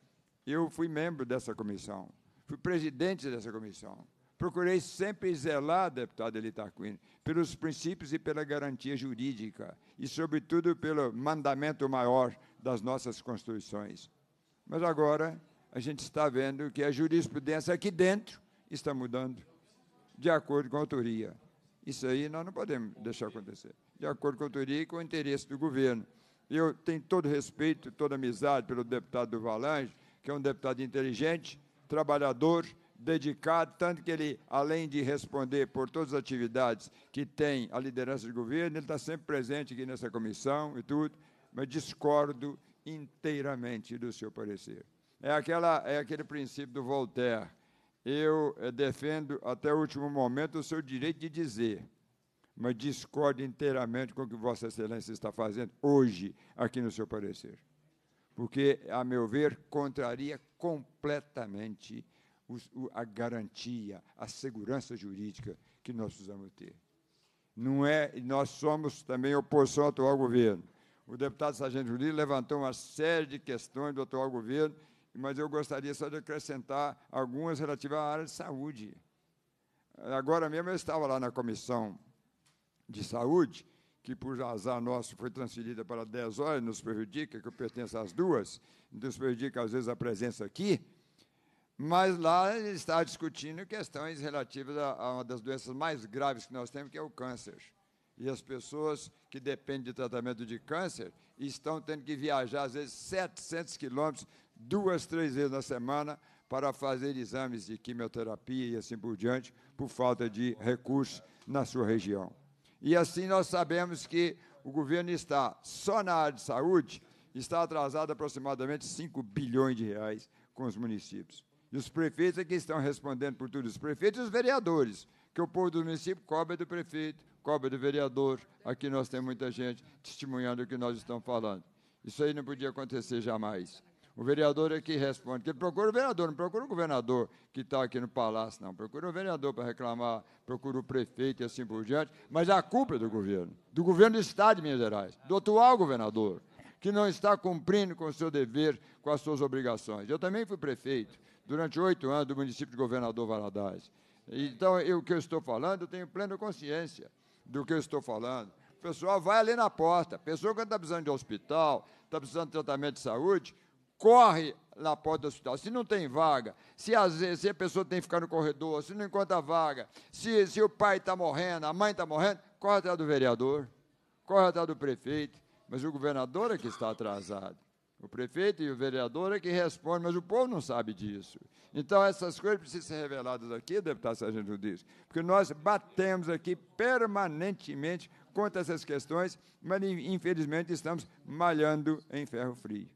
Speaker 6: eu fui membro dessa comissão, fui presidente dessa comissão. Procurei sempre zelar, deputado Elitaquini, pelos princípios e pela garantia jurídica, e, sobretudo, pelo mandamento maior das nossas Constituições. Mas agora a gente está vendo que a jurisprudência aqui dentro está mudando, de acordo com a autoria. Isso aí nós não podemos deixar acontecer. De acordo com a autoria e com o interesse do governo. Eu tenho todo respeito, toda amizade pelo deputado do Valange, que é um deputado inteligente, trabalhador, dedicado, tanto que ele, além de responder por todas as atividades que tem a liderança de governo, ele está sempre presente aqui nessa comissão e tudo, mas discordo inteiramente do seu parecer. É, aquela, é aquele princípio do Voltaire. Eu eh, defendo até o último momento o seu direito de dizer, mas discordo inteiramente com o que Vossa Excelência está fazendo hoje aqui no seu parecer. Porque, a meu ver, contraria completamente os, o, a garantia, a segurança jurídica que nós precisamos ter. Não é, nós somos também oposição ao atual governo. O deputado Sargento Júlio levantou uma série de questões do atual governo, mas eu gostaria só de acrescentar algumas relativas à área de saúde. Agora mesmo eu estava lá na comissão de saúde, que por azar nosso foi transferida para 10 horas, nos prejudica, que eu pertenço às duas, nos prejudica às vezes a presença aqui, mas lá ele está discutindo questões relativas a, uma das doenças mais graves que nós temos, que é o câncer. E as pessoas que dependem de tratamento de câncer estão tendo que viajar, às vezes, 700 quilômetros, duas, três vezes na semana, para fazer exames de quimioterapia e assim por diante, por falta de recursos na sua região. E assim nós sabemos que o governo está, só na área de saúde, está atrasado aproximadamente 5 bilhões de reais com os municípios. E os prefeitos é que estão respondendo por tudo. Os prefeitos e os vereadores, que o povo do município cobra do prefeito, cobra do vereador. Aqui nós temos muita gente testemunhando o que nós estamos falando. Isso aí não podia acontecer jamais. O vereador é que responde, que ele procura o vereador, não procura o governador que está aqui no palácio, não. Procura o vereador para reclamar, procura o prefeito e assim por diante. Mas a culpa é do governo, do governo do Estado de Minas Gerais, do atual governador, que não está cumprindo com o seu dever, com as suas obrigações. Eu também fui prefeito durante oito anos do município de Governador Valadares. Então, eu, o que eu estou falando, eu tenho plena consciência do que eu estou falando. O pessoal vai ali na porta. A pessoa, quando está precisando de hospital, está precisando de tratamento de saúde, corre na porta do hospital. Se não tem vaga, se, as, se a pessoa tem que ficar no corredor, se não encontra vaga, se, se o pai está morrendo, a mãe está morrendo, corre atrás do vereador, corre atrás do prefeito. Mas o governador é que está atrasado. O prefeito e o vereador é que respondem, mas o povo não sabe disso. Então, essas coisas precisam ser reveladas aqui, deputado Sargento Rodrigues, porque nós batemos aqui permanentemente contra essas questões, mas, infelizmente, estamos malhando em ferro frio.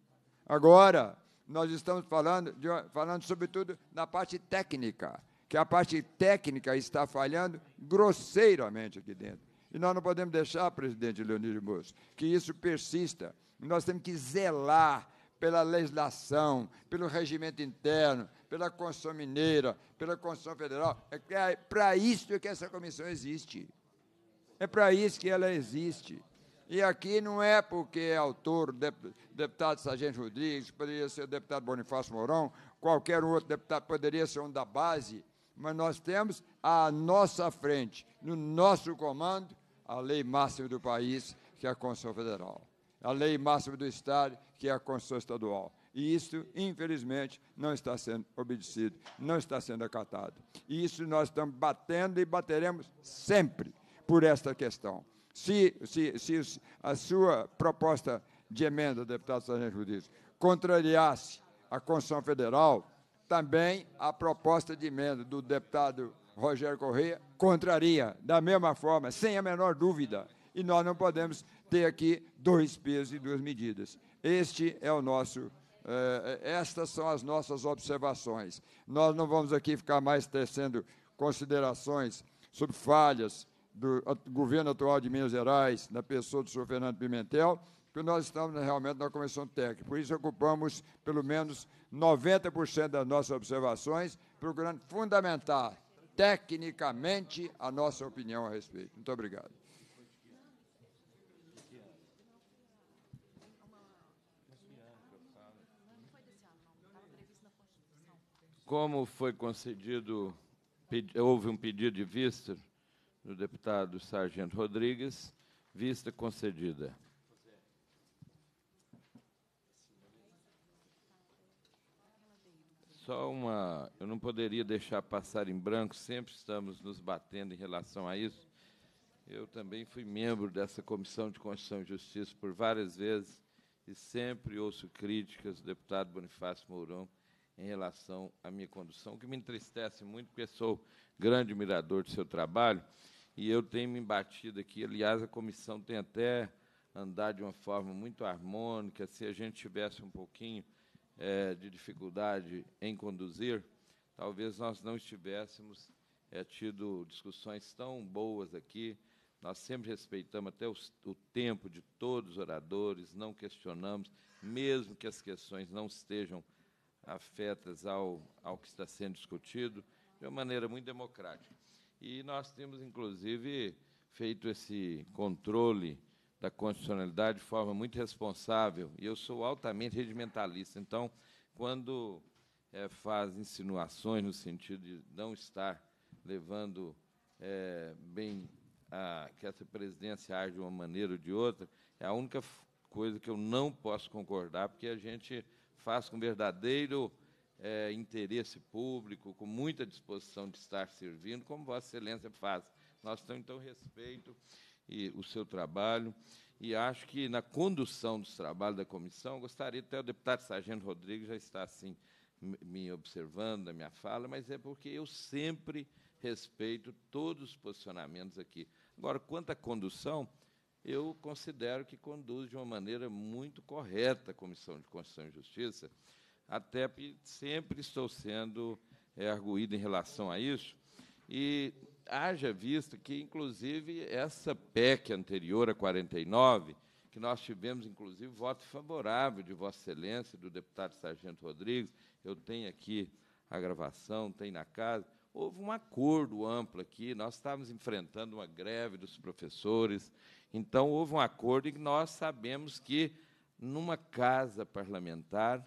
Speaker 6: Agora, nós estamos falando, de, falando sobretudo, na parte técnica, que a parte técnica está falhando grosseiramente aqui dentro. E nós não podemos deixar, presidente Leonir Moço, que isso persista. Nós temos que zelar pela legislação, pelo regimento interno, pela Constituição Mineira, pela Constituição Federal. É, é para isso que essa comissão existe. É para isso que ela existe. E aqui não é porque é autor, deputado Sargento Rodrigues, poderia ser o deputado Bonifácio Mourão, qualquer outro deputado poderia ser um da base, mas nós temos à nossa frente, no nosso comando, a lei máxima do país, que é a Constituição Federal a lei máxima do Estado, que é a Constituição Estadual. E isso, infelizmente, não está sendo obedecido, não está sendo acatado. E isso nós estamos batendo e bateremos sempre por esta questão. Se, se, se a sua proposta de emenda, deputado Sargento Rodrigues, contrariasse a Constituição Federal, também a proposta de emenda do deputado Rogério Correia contraria, da mesma forma, sem a menor dúvida. E nós não podemos ter aqui dois pesos e duas medidas. Este é o nosso. Eh, eh, estas são as nossas observações. Nós não vamos aqui ficar mais tecendo considerações sobre falhas do governo atual de Minas Gerais, na pessoa do senhor Fernando Pimentel, porque nós estamos né, realmente na comissão técnica. Por isso, ocupamos pelo menos 90% das nossas observações, procurando fundamentar tecnicamente a nossa opinião a respeito. Muito obrigado.
Speaker 1: como foi concedido, houve um pedido de vista do deputado Sargento Rodrigues, vista concedida. Só uma. Eu não poderia deixar passar em branco, sempre estamos nos batendo em relação a isso. Eu também fui membro dessa Comissão de Constituição e Justiça por várias vezes e sempre ouço críticas do deputado Bonifácio Mourão em relação à minha condução, o que me entristece muito, porque sou grande admirador do seu trabalho e eu tenho me embatido aqui. Aliás, a comissão tem até andar de uma forma muito harmônica. Se a gente tivesse um pouquinho é, de dificuldade em conduzir, talvez nós não estivéssemos é, tido discussões tão boas aqui. Nós sempre respeitamos até os, o tempo de todos os oradores, não questionamos, mesmo que as questões não estejam afetas ao, ao que está sendo discutido de uma maneira muito democrática. E nós temos, inclusive, feito esse controle da constitucionalidade de forma muito responsável, e eu sou altamente regimentalista, então, quando é, faz insinuações no sentido de não estar levando é, bem a, que essa presidência age de uma maneira ou de outra, é a única coisa que eu não posso concordar, porque a gente faço com verdadeiro é, interesse público, com muita disposição de estar servindo, como Vossa Excelência faz. Nós temos, então, respeito e o seu trabalho, e acho que na condução dos trabalhos da comissão, gostaria até o deputado Sargento Rodrigues já está assim me observando da minha fala, mas é porque eu sempre respeito todos os posicionamentos aqui. Agora, quanto à condução, eu considero que conduz de uma maneira muito correta a Comissão de Constituição e Justiça, até que sempre estou sendo é, arguído em relação a isso, e haja visto que, inclusive, essa PEC anterior a 49, que nós tivemos, inclusive, voto favorável de Vossa Excelência, do deputado Sargento Rodrigues, eu tenho aqui a gravação, tem na casa, houve um acordo amplo aqui. Nós estávamos enfrentando uma greve dos professores, então houve um acordo e nós sabemos que numa casa parlamentar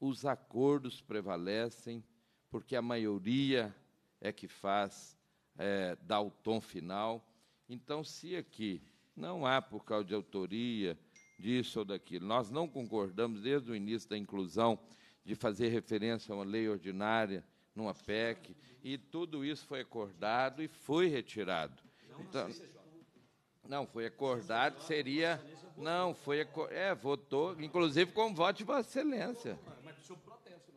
Speaker 1: os acordos prevalecem porque a maioria é que faz é, dá o tom final. Então, se aqui não há por causa de autoria disso ou daquilo, nós não concordamos desde o início da inclusão de fazer referência a uma lei ordinária numa PEC, e tudo isso foi acordado e foi retirado. Então, não, foi acordado seria. Não, foi. É, votou, inclusive com voto de Vossa Excelência.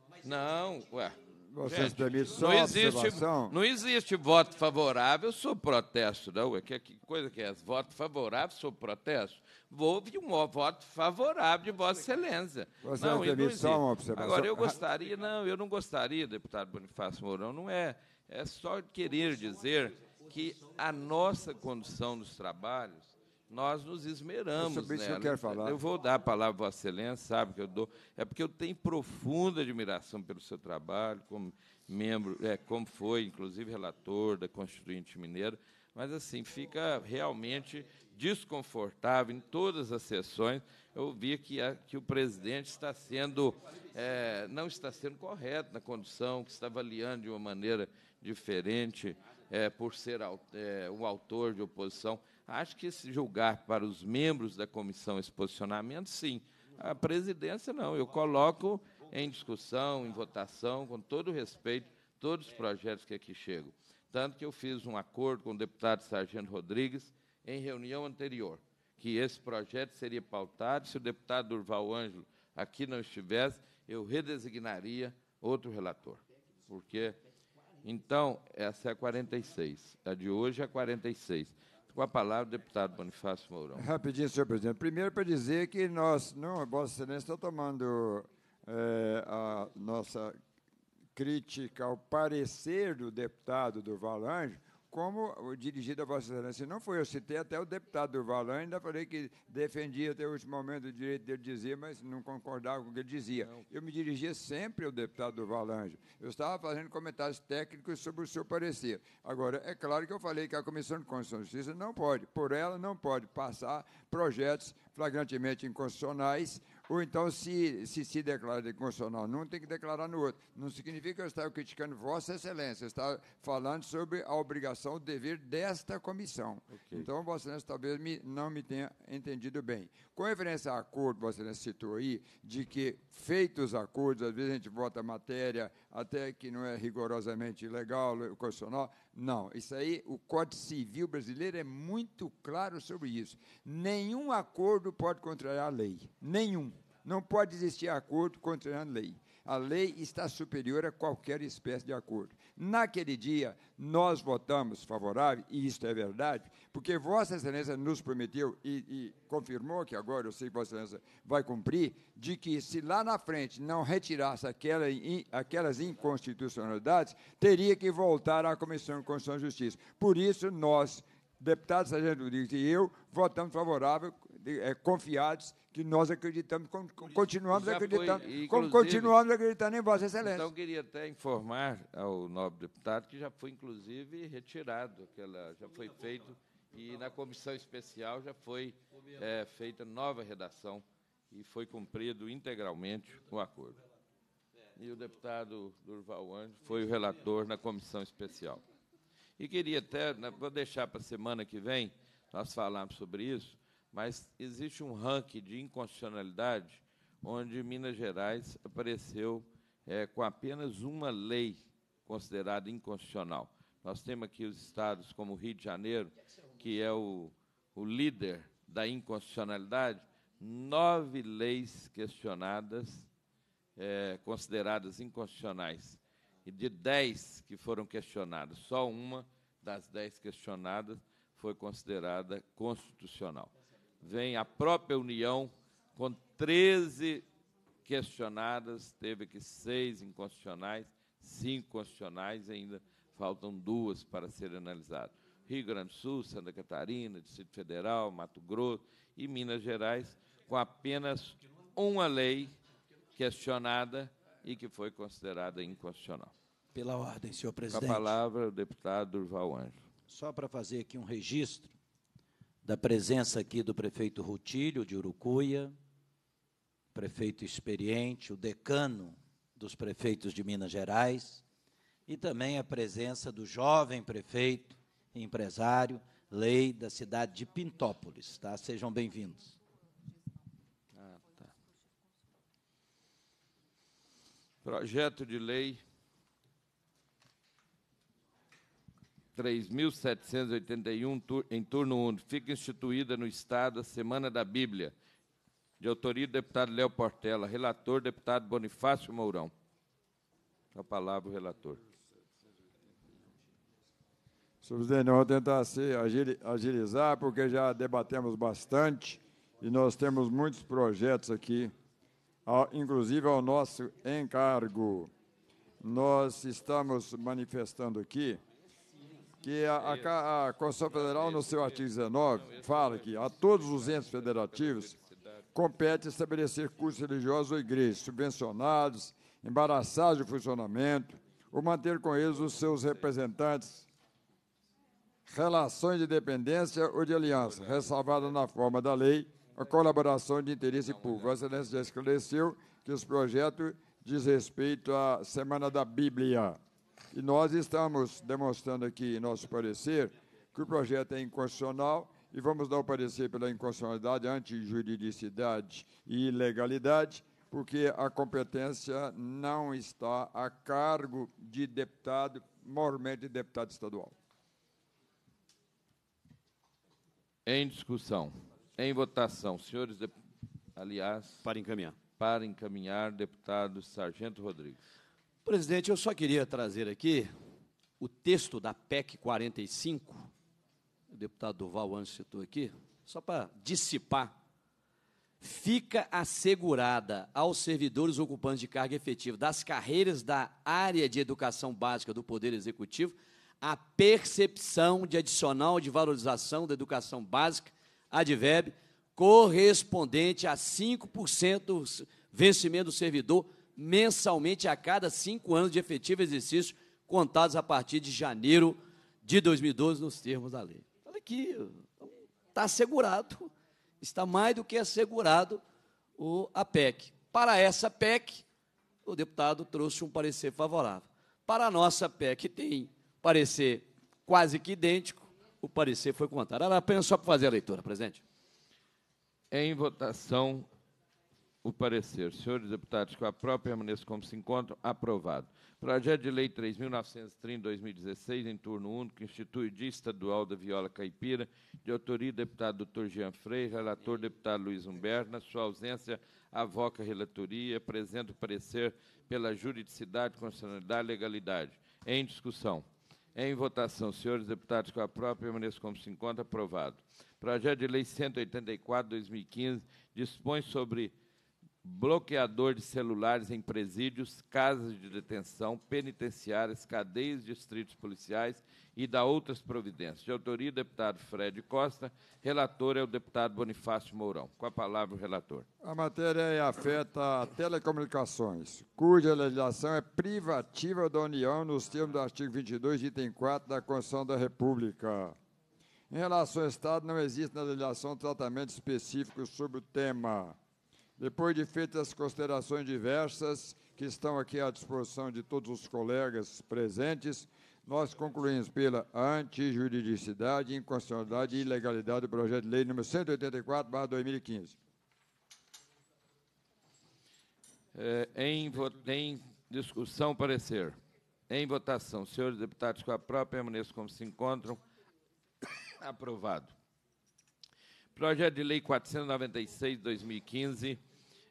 Speaker 1: Mas não. Não, ué vocês Gente, permitem só não existe, observação? Não existe voto favorável sob protesto, não. É que, que coisa que é essa? Voto favorável sob protesto? Houve um voto favorável de Vossa Excelência. não, não só uma observação? Agora, eu gostaria, não, eu não gostaria, deputado Bonifácio Mourão, não é. É só querer dizer que a nossa condução dos trabalhos nós nos esmeramos. É nela. Né? que eu quero falar. Eu vou dar a palavra à Vossa Excelência, sabe que eu dou. É porque eu tenho profunda admiração pelo seu trabalho, como membro, é, como foi, inclusive, relator da Constituinte Mineira. Mas, assim, fica realmente desconfortável em todas as sessões. Eu vi que, a, que o presidente está sendo, é, não está sendo correto na condução, que está avaliando de uma maneira diferente é, por ser é, um autor de oposição. Acho que se julgar para os membros da comissão esse posicionamento, sim. A presidência, não. Eu coloco em discussão, em votação, com todo respeito, todos os projetos que aqui chegam. Tanto que eu fiz um acordo com o deputado Sargento Rodrigues em reunião anterior, que esse projeto seria pautado. Se o deputado Durval Ângelo aqui não estivesse, eu redesignaria outro relator. Porque, então, essa é a 46. A de hoje é a 46. Com a palavra, o deputado Bonifácio Mourão.
Speaker 6: Rapidinho, senhor presidente. Primeiro, para dizer que nós, não, Vossa Excelência está tomando é, a nossa crítica ao parecer do deputado do Valange como dirigido a Vossa Excelência não foi, eu citei até o deputado Durvalan, ainda falei que defendia até o último momento o direito dele dizer, mas não concordava com o que ele dizia. Não. Eu me dirigia sempre ao deputado Durvalange. Eu estava fazendo comentários técnicos sobre o seu parecer. Agora, é claro que eu falei que a Comissão de Constituição e Justiça não pode, por ela, não pode passar projetos flagrantemente inconstitucionais ou então, se se, se declara de constitucional num, tem que declarar no outro. Não significa que eu estava criticando Vossa Excelência, eu falando sobre a obrigação, o dever desta comissão. Okay. Então, Vossa Excelência talvez me, não me tenha entendido bem. Com referência a acordo, Vossa Excelência citou aí, de que feitos acordos, às vezes a gente vota matéria até que não é rigorosamente legal, constitucional. Não, isso aí, o Código Civil brasileiro é muito claro sobre isso. Nenhum acordo pode contrariar a lei. Nenhum. Não pode existir acordo contra a lei. A lei está superior a qualquer espécie de acordo. Naquele dia, nós votamos favorável, e isto é verdade, porque Vossa Excelência nos prometeu e, e confirmou, que agora eu sei que Vossa Excelência vai cumprir, de que se lá na frente não retirasse aquela, in, aquelas inconstitucionalidades, teria que voltar à Comissão de Constituição e Justiça. Por isso, nós deputado Sargento Rodrigues e eu votamos favorável é, confiados que nós acreditamos, continuamos acreditando, como continuamos acreditando em Vossa Excelência. Então,
Speaker 1: queria até informar ao nobre deputado que já foi, inclusive, retirado, já foi feito, e na comissão especial já foi é, feita nova redação e foi cumprido integralmente o acordo. E o deputado Durval Anjo foi o relator na comissão especial. E queria até, né, vou deixar para a semana que vem, nós falarmos sobre isso, mas existe um ranking de inconstitucionalidade onde Minas Gerais apareceu é, com apenas uma lei considerada inconstitucional. Nós temos aqui os estados como o Rio de Janeiro, que é o, o líder da inconstitucionalidade, nove leis questionadas, é, consideradas inconstitucionais. E de dez que foram questionadas, só uma das dez questionadas foi considerada constitucional vem a própria União com 13 questionadas, teve que seis inconstitucionais, cinco constitucionais, ainda faltam duas para serem analisadas. Rio Grande do Sul, Santa Catarina, Distrito Federal, Mato Grosso e Minas Gerais, com apenas uma lei questionada e que foi considerada inconstitucional. Pela ordem, senhor presidente. Com a palavra, o
Speaker 4: deputado Durval Ângelo. Só para fazer aqui um registro, da presença aqui do prefeito Rutílio de Urucuia, prefeito experiente, o decano dos prefeitos de Minas Gerais, e também a presença do jovem prefeito, empresário, lei da cidade de Pintópolis. Tá? Sejam
Speaker 1: bem-vindos. Ah, tá. Projeto de lei 3.781 em turno único, fica instituída no Estado a Semana da Bíblia, de autoria do deputado Léo Portela, relator deputado Bonifácio
Speaker 6: Mourão. A palavra o relator. Senhor presidente, eu vou tentar se agilizar, porque já debatemos bastante e nós temos muitos projetos aqui, inclusive ao nosso encargo. Nós estamos manifestando aqui que a, a, a Constituição Federal, no seu artigo 19, fala que a todos os entes federativos compete estabelecer cursos religiosos ou igrejas subvencionados, embaraçados de funcionamento, ou manter com eles os seus representantes, relações de dependência ou de aliança, ressalvada na forma da lei a colaboração de interesse público. Vossa Excelência já esclareceu que esse projeto diz respeito à Semana da Bíblia. E nós estamos demonstrando aqui em nosso parecer que o projeto é inconstitucional e vamos dar o parecer pela inconstitucionalidade, antijuridicidade e ilegalidade, porque a competência não está a cargo de deputado, mormente de deputado estadual.
Speaker 1: Em discussão, em votação, senhores, aliás, para encaminhar. Para encaminhar, deputado Sargento Rodrigues. Presidente, eu só queria trazer aqui o texto da
Speaker 2: PEC 45, o deputado Duval antes citou aqui, só para dissipar. Fica assegurada aos servidores ocupantes de cargo efetivo das carreiras da área de educação básica do Poder Executivo a percepção de adicional de valorização da educação básica, ADVEB, correspondente a 5% do vencimento do servidor mensalmente a cada cinco anos de efetivo exercício, contados a partir de janeiro de 2012, nos termos da lei. Olha aqui, está assegurado, está mais do que assegurado o, a PEC. Para essa PEC, o deputado trouxe um parecer favorável. Para a nossa PEC, tem parecer
Speaker 1: quase que idêntico, o parecer foi contrário. Era apenas só para fazer a leitura, presidente. Em votação, o parecer. Senhores deputados, com a própria permaneço como se encontram, aprovado. Projeto de Lei 3.930-2016, em turno único, institui o Dia Estadual da Viola Caipira, de autoria do deputado Dr. Jean Freire, relator deputado Luiz Humberto. Na sua ausência, avoca a relatoria, apresenta o parecer pela juridicidade, constitucionalidade e legalidade. Em discussão. Em votação, senhores deputados, com a própria, permaneço como se encontra, aprovado. Projeto de Lei 184-2015 dispõe sobre bloqueador de celulares em presídios, casas de detenção, penitenciárias, cadeias, distritos policiais e da outras providências. De autoria, o deputado Fred Costa. Relator é o deputado Bonifácio Mourão. Com a palavra, o relator.
Speaker 6: A matéria é afeta a telecomunicações, cuja legislação é privativa da União nos termos do artigo 22, item 4 da Constituição da República. Em relação ao Estado, não existe na legislação tratamento específico sobre o tema. Depois de feitas as considerações diversas que estão aqui à disposição de todos os colegas presentes, nós concluímos pela antijuridicidade, inconstitucionalidade e ilegalidade do projeto de lei número 184/2015.
Speaker 1: É, em, em discussão, parecer. Em votação, senhores deputados, com a própria permaneçam como se encontram. Aprovado. Projeto de Lei 496, 2015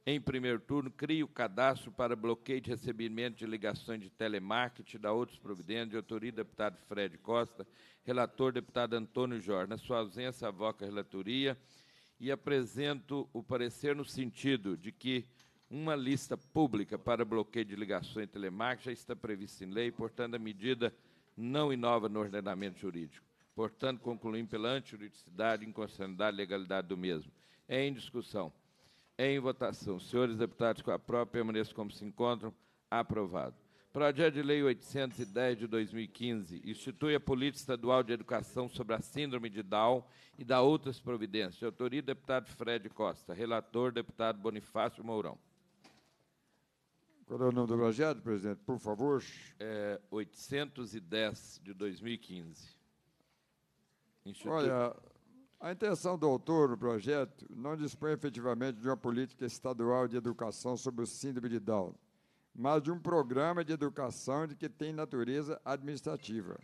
Speaker 1: em primeiro turno, crio o cadastro para bloqueio de recebimento de ligações de telemarketing, da outros providências, de autoria do deputado Fred Costa, relator deputado Antônio Jorge. Na sua ausência, avoca a relatoria e apresento o parecer no sentido de que uma lista pública para bloqueio de ligações de telemarketing já está prevista em lei, portanto, a medida não inova no ordenamento jurídico. Portanto, concluímos pela antijuridicidade, inconstitucionalidade e legalidade do mesmo. É em discussão. Em votação. Senhores deputados, com a própria, permaneçam como se encontram. Aprovado. Projeto de Lei 810 de 2015 institui a Política Estadual de Educação sobre a Síndrome de Down e dá outras providências. De autoria, deputado Fred Costa. Relator, deputado Bonifácio Mourão.
Speaker 6: Qual é o nome do projeto, presidente? Por favor.
Speaker 1: É 810 de 2015.
Speaker 6: Olha, a intenção do autor do projeto não dispõe efetivamente de uma política estadual de educação sobre o síndrome de Down, mas de um programa de educação de que tem natureza administrativa.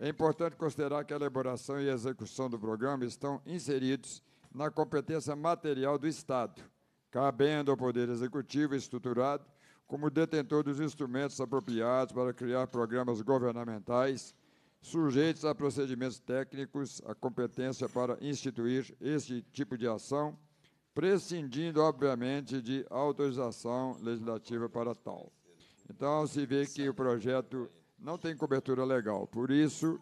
Speaker 6: É importante considerar que a elaboração e a execução do programa estão inseridos na competência material do Estado, cabendo ao Poder Executivo estruturado como detentor dos instrumentos apropriados para criar programas governamentais sujeitos a procedimentos técnicos, a competência para instituir esse tipo de ação, prescindindo, obviamente, de autorização legislativa para tal. Então, se vê que o projeto não tem cobertura legal. Por isso,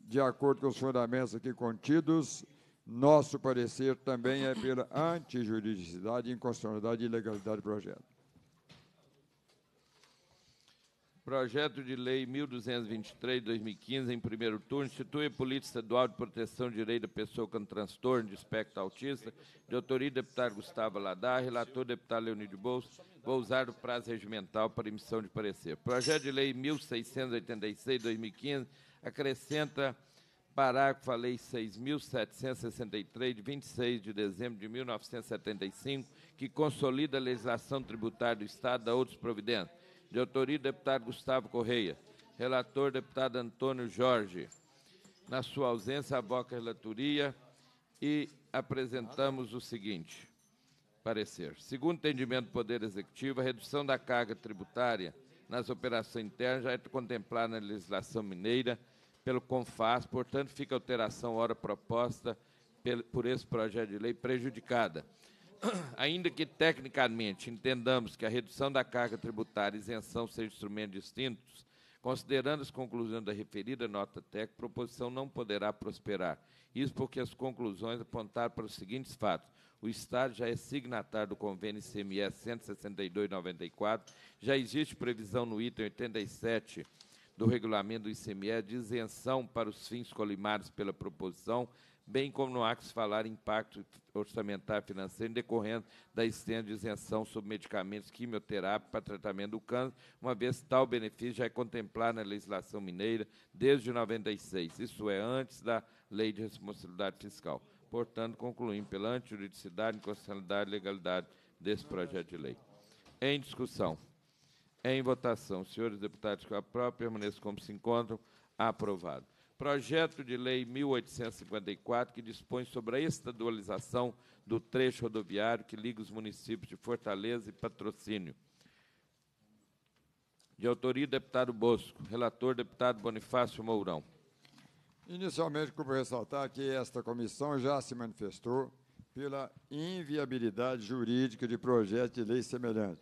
Speaker 6: de acordo com os fundamentos aqui contidos, nosso parecer também é pela antijuridicidade, inconstitucionalidade e ilegalidade do projeto.
Speaker 1: Projeto de Lei 1223 2015, em primeiro turno, institui a Política Estadual de Proteção de Direito da Pessoa com Transtorno de Espectro Autista, de autoria do deputado Gustavo Ladar, relator deputado Leonid Bolso. Vou usar o prazo regimental para emissão de parecer. Projeto de Lei 1686 2015 acrescenta parágrafo à Lei 6.763, de 26 de dezembro de 1975, que consolida a legislação tributária do Estado a outros providências de autoria do deputado Gustavo Correia. Relator, deputado Antônio Jorge. Na sua ausência, aboca a relatoria e apresentamos o seguinte parecer. Segundo entendimento do Poder Executivo, a redução da carga tributária nas operações internas já é contemplada na legislação mineira pelo CONFAS, portanto, fica a alteração, hora proposta por esse projeto de lei, prejudicada. ainda que tecnicamente entendamos que a redução da carga tributária e isenção sejam instrumentos distintos, considerando as conclusões da referida nota técnica, a proposição não poderá prosperar. Isso porque as conclusões apontaram para os seguintes fatos. O Estado já é signatário do convênio ICMS 94 já existe previsão no item 87 do regulamento do ICMS de isenção para os fins colimados pela proposição, bem como no acto falar em impacto orçamentário financeiro decorrente da extensão de isenção sobre medicamentos quimioterápicos para tratamento do câncer, uma vez que tal benefício já é contemplado na legislação mineira desde 96, isso é, antes da Lei de Responsabilidade Fiscal. Portanto, concluímos pela antijuridicidade, inconstitucionalidade e legalidade desse projeto de lei. Em discussão. Em votação. Senhores deputados que própria permaneçam como se encontram. Aprovado projeto de lei 1854, que dispõe sobre a estadualização do trecho rodoviário que liga os municípios de Fortaleza e Patrocínio. De autoria, deputado Bosco. Relator, deputado Bonifácio Mourão.
Speaker 6: Inicialmente, como ressaltar que esta comissão já se manifestou pela inviabilidade jurídica de projeto de lei semelhante,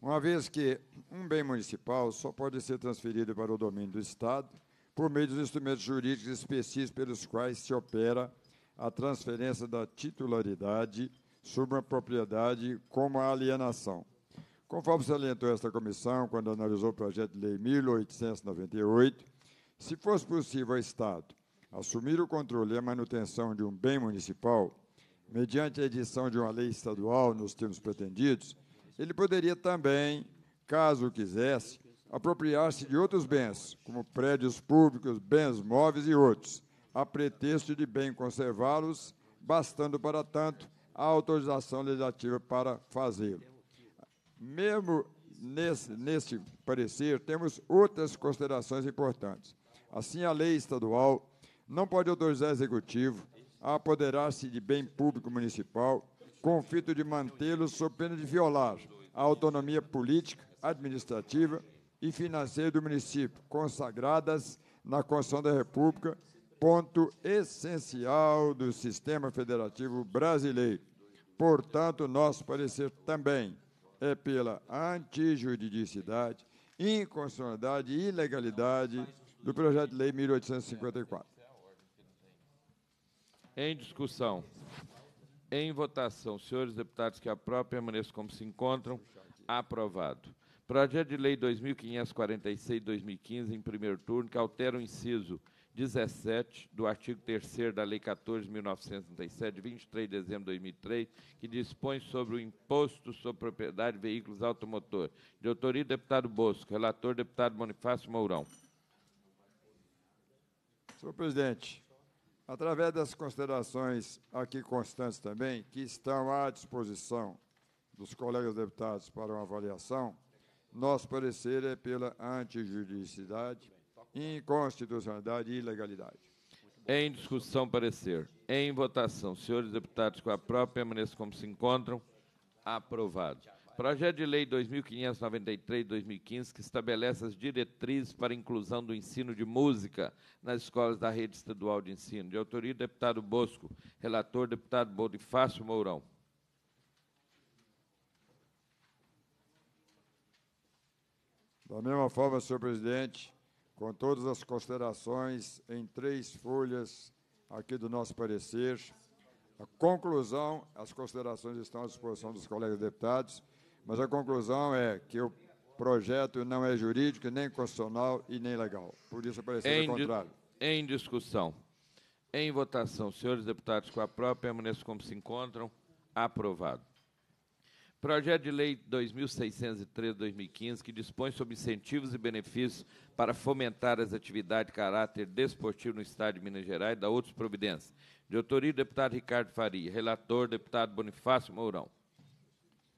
Speaker 6: uma vez que um bem municipal só pode ser transferido para o domínio do Estado por meio dos instrumentos jurídicos específicos pelos quais se opera a transferência da titularidade sobre uma propriedade como a alienação. Conforme salientou esta comissão, quando analisou o projeto de lei 1898, se fosse possível ao Estado assumir o controle e a manutenção de um bem municipal, mediante a edição de uma lei estadual nos termos pretendidos, ele poderia também, caso quisesse, apropriar-se de outros bens, como prédios públicos, bens móveis e outros, a pretexto de bem conservá-los, bastando para tanto a autorização legislativa para fazê-lo. Mesmo nesse, nesse parecer, temos outras considerações importantes. Assim, a lei estadual não pode autorizar o executivo a apoderar-se de bem público municipal, com o fito de mantê-lo sob pena de violar a autonomia política, administrativa e financeiro do município, consagradas na Constituição da República, ponto essencial do sistema federativo brasileiro. Portanto, nosso parecer também é pela antijuridicidade, inconstitucionalidade e ilegalidade do projeto de lei 1854.
Speaker 1: Em discussão. Em votação, senhores deputados, que a própria permaneçam como se encontram. Aprovado. Projeto de Lei 2546 2015, em primeiro turno, que altera o inciso 17 do artigo 3 da Lei 14.937, de 23 de dezembro de 2003, que dispõe sobre o imposto sobre propriedade de veículos automotor. De autoria, deputado Bosco. Relator, deputado Bonifácio Mourão.
Speaker 6: Senhor presidente, através das considerações aqui constantes também, que estão à disposição dos colegas deputados para uma avaliação, nosso parecer é pela antijuridicidade, inconstitucionalidade e ilegalidade.
Speaker 1: Em discussão, parecer. Em votação. Senhores deputados, com a própria, maneira como se encontram. Aprovado. Projeto de Lei 2593-2015, que estabelece as diretrizes para a inclusão do ensino de música nas escolas da rede estadual de ensino. De autoria, deputado Bosco. Relator, deputado Bonifácio Mourão.
Speaker 6: Da mesma forma, senhor presidente, com todas as considerações em três folhas aqui do nosso parecer, a conclusão, as considerações estão à disposição dos colegas deputados, mas a conclusão é que o projeto não é jurídico, nem constitucional e nem legal. Por isso, apareceu o contrário.
Speaker 1: Em discussão. Em votação, senhores deputados, com a própria, permaneço como se encontram. Aprovado. Projeto de Lei 2603-2015, que dispõe sobre incentivos e benefícios para fomentar as atividades de caráter desportivo no Estado de Minas Gerais, e da outras providências. De autoria do deputado Ricardo Faria. Relator, deputado Bonifácio Mourão.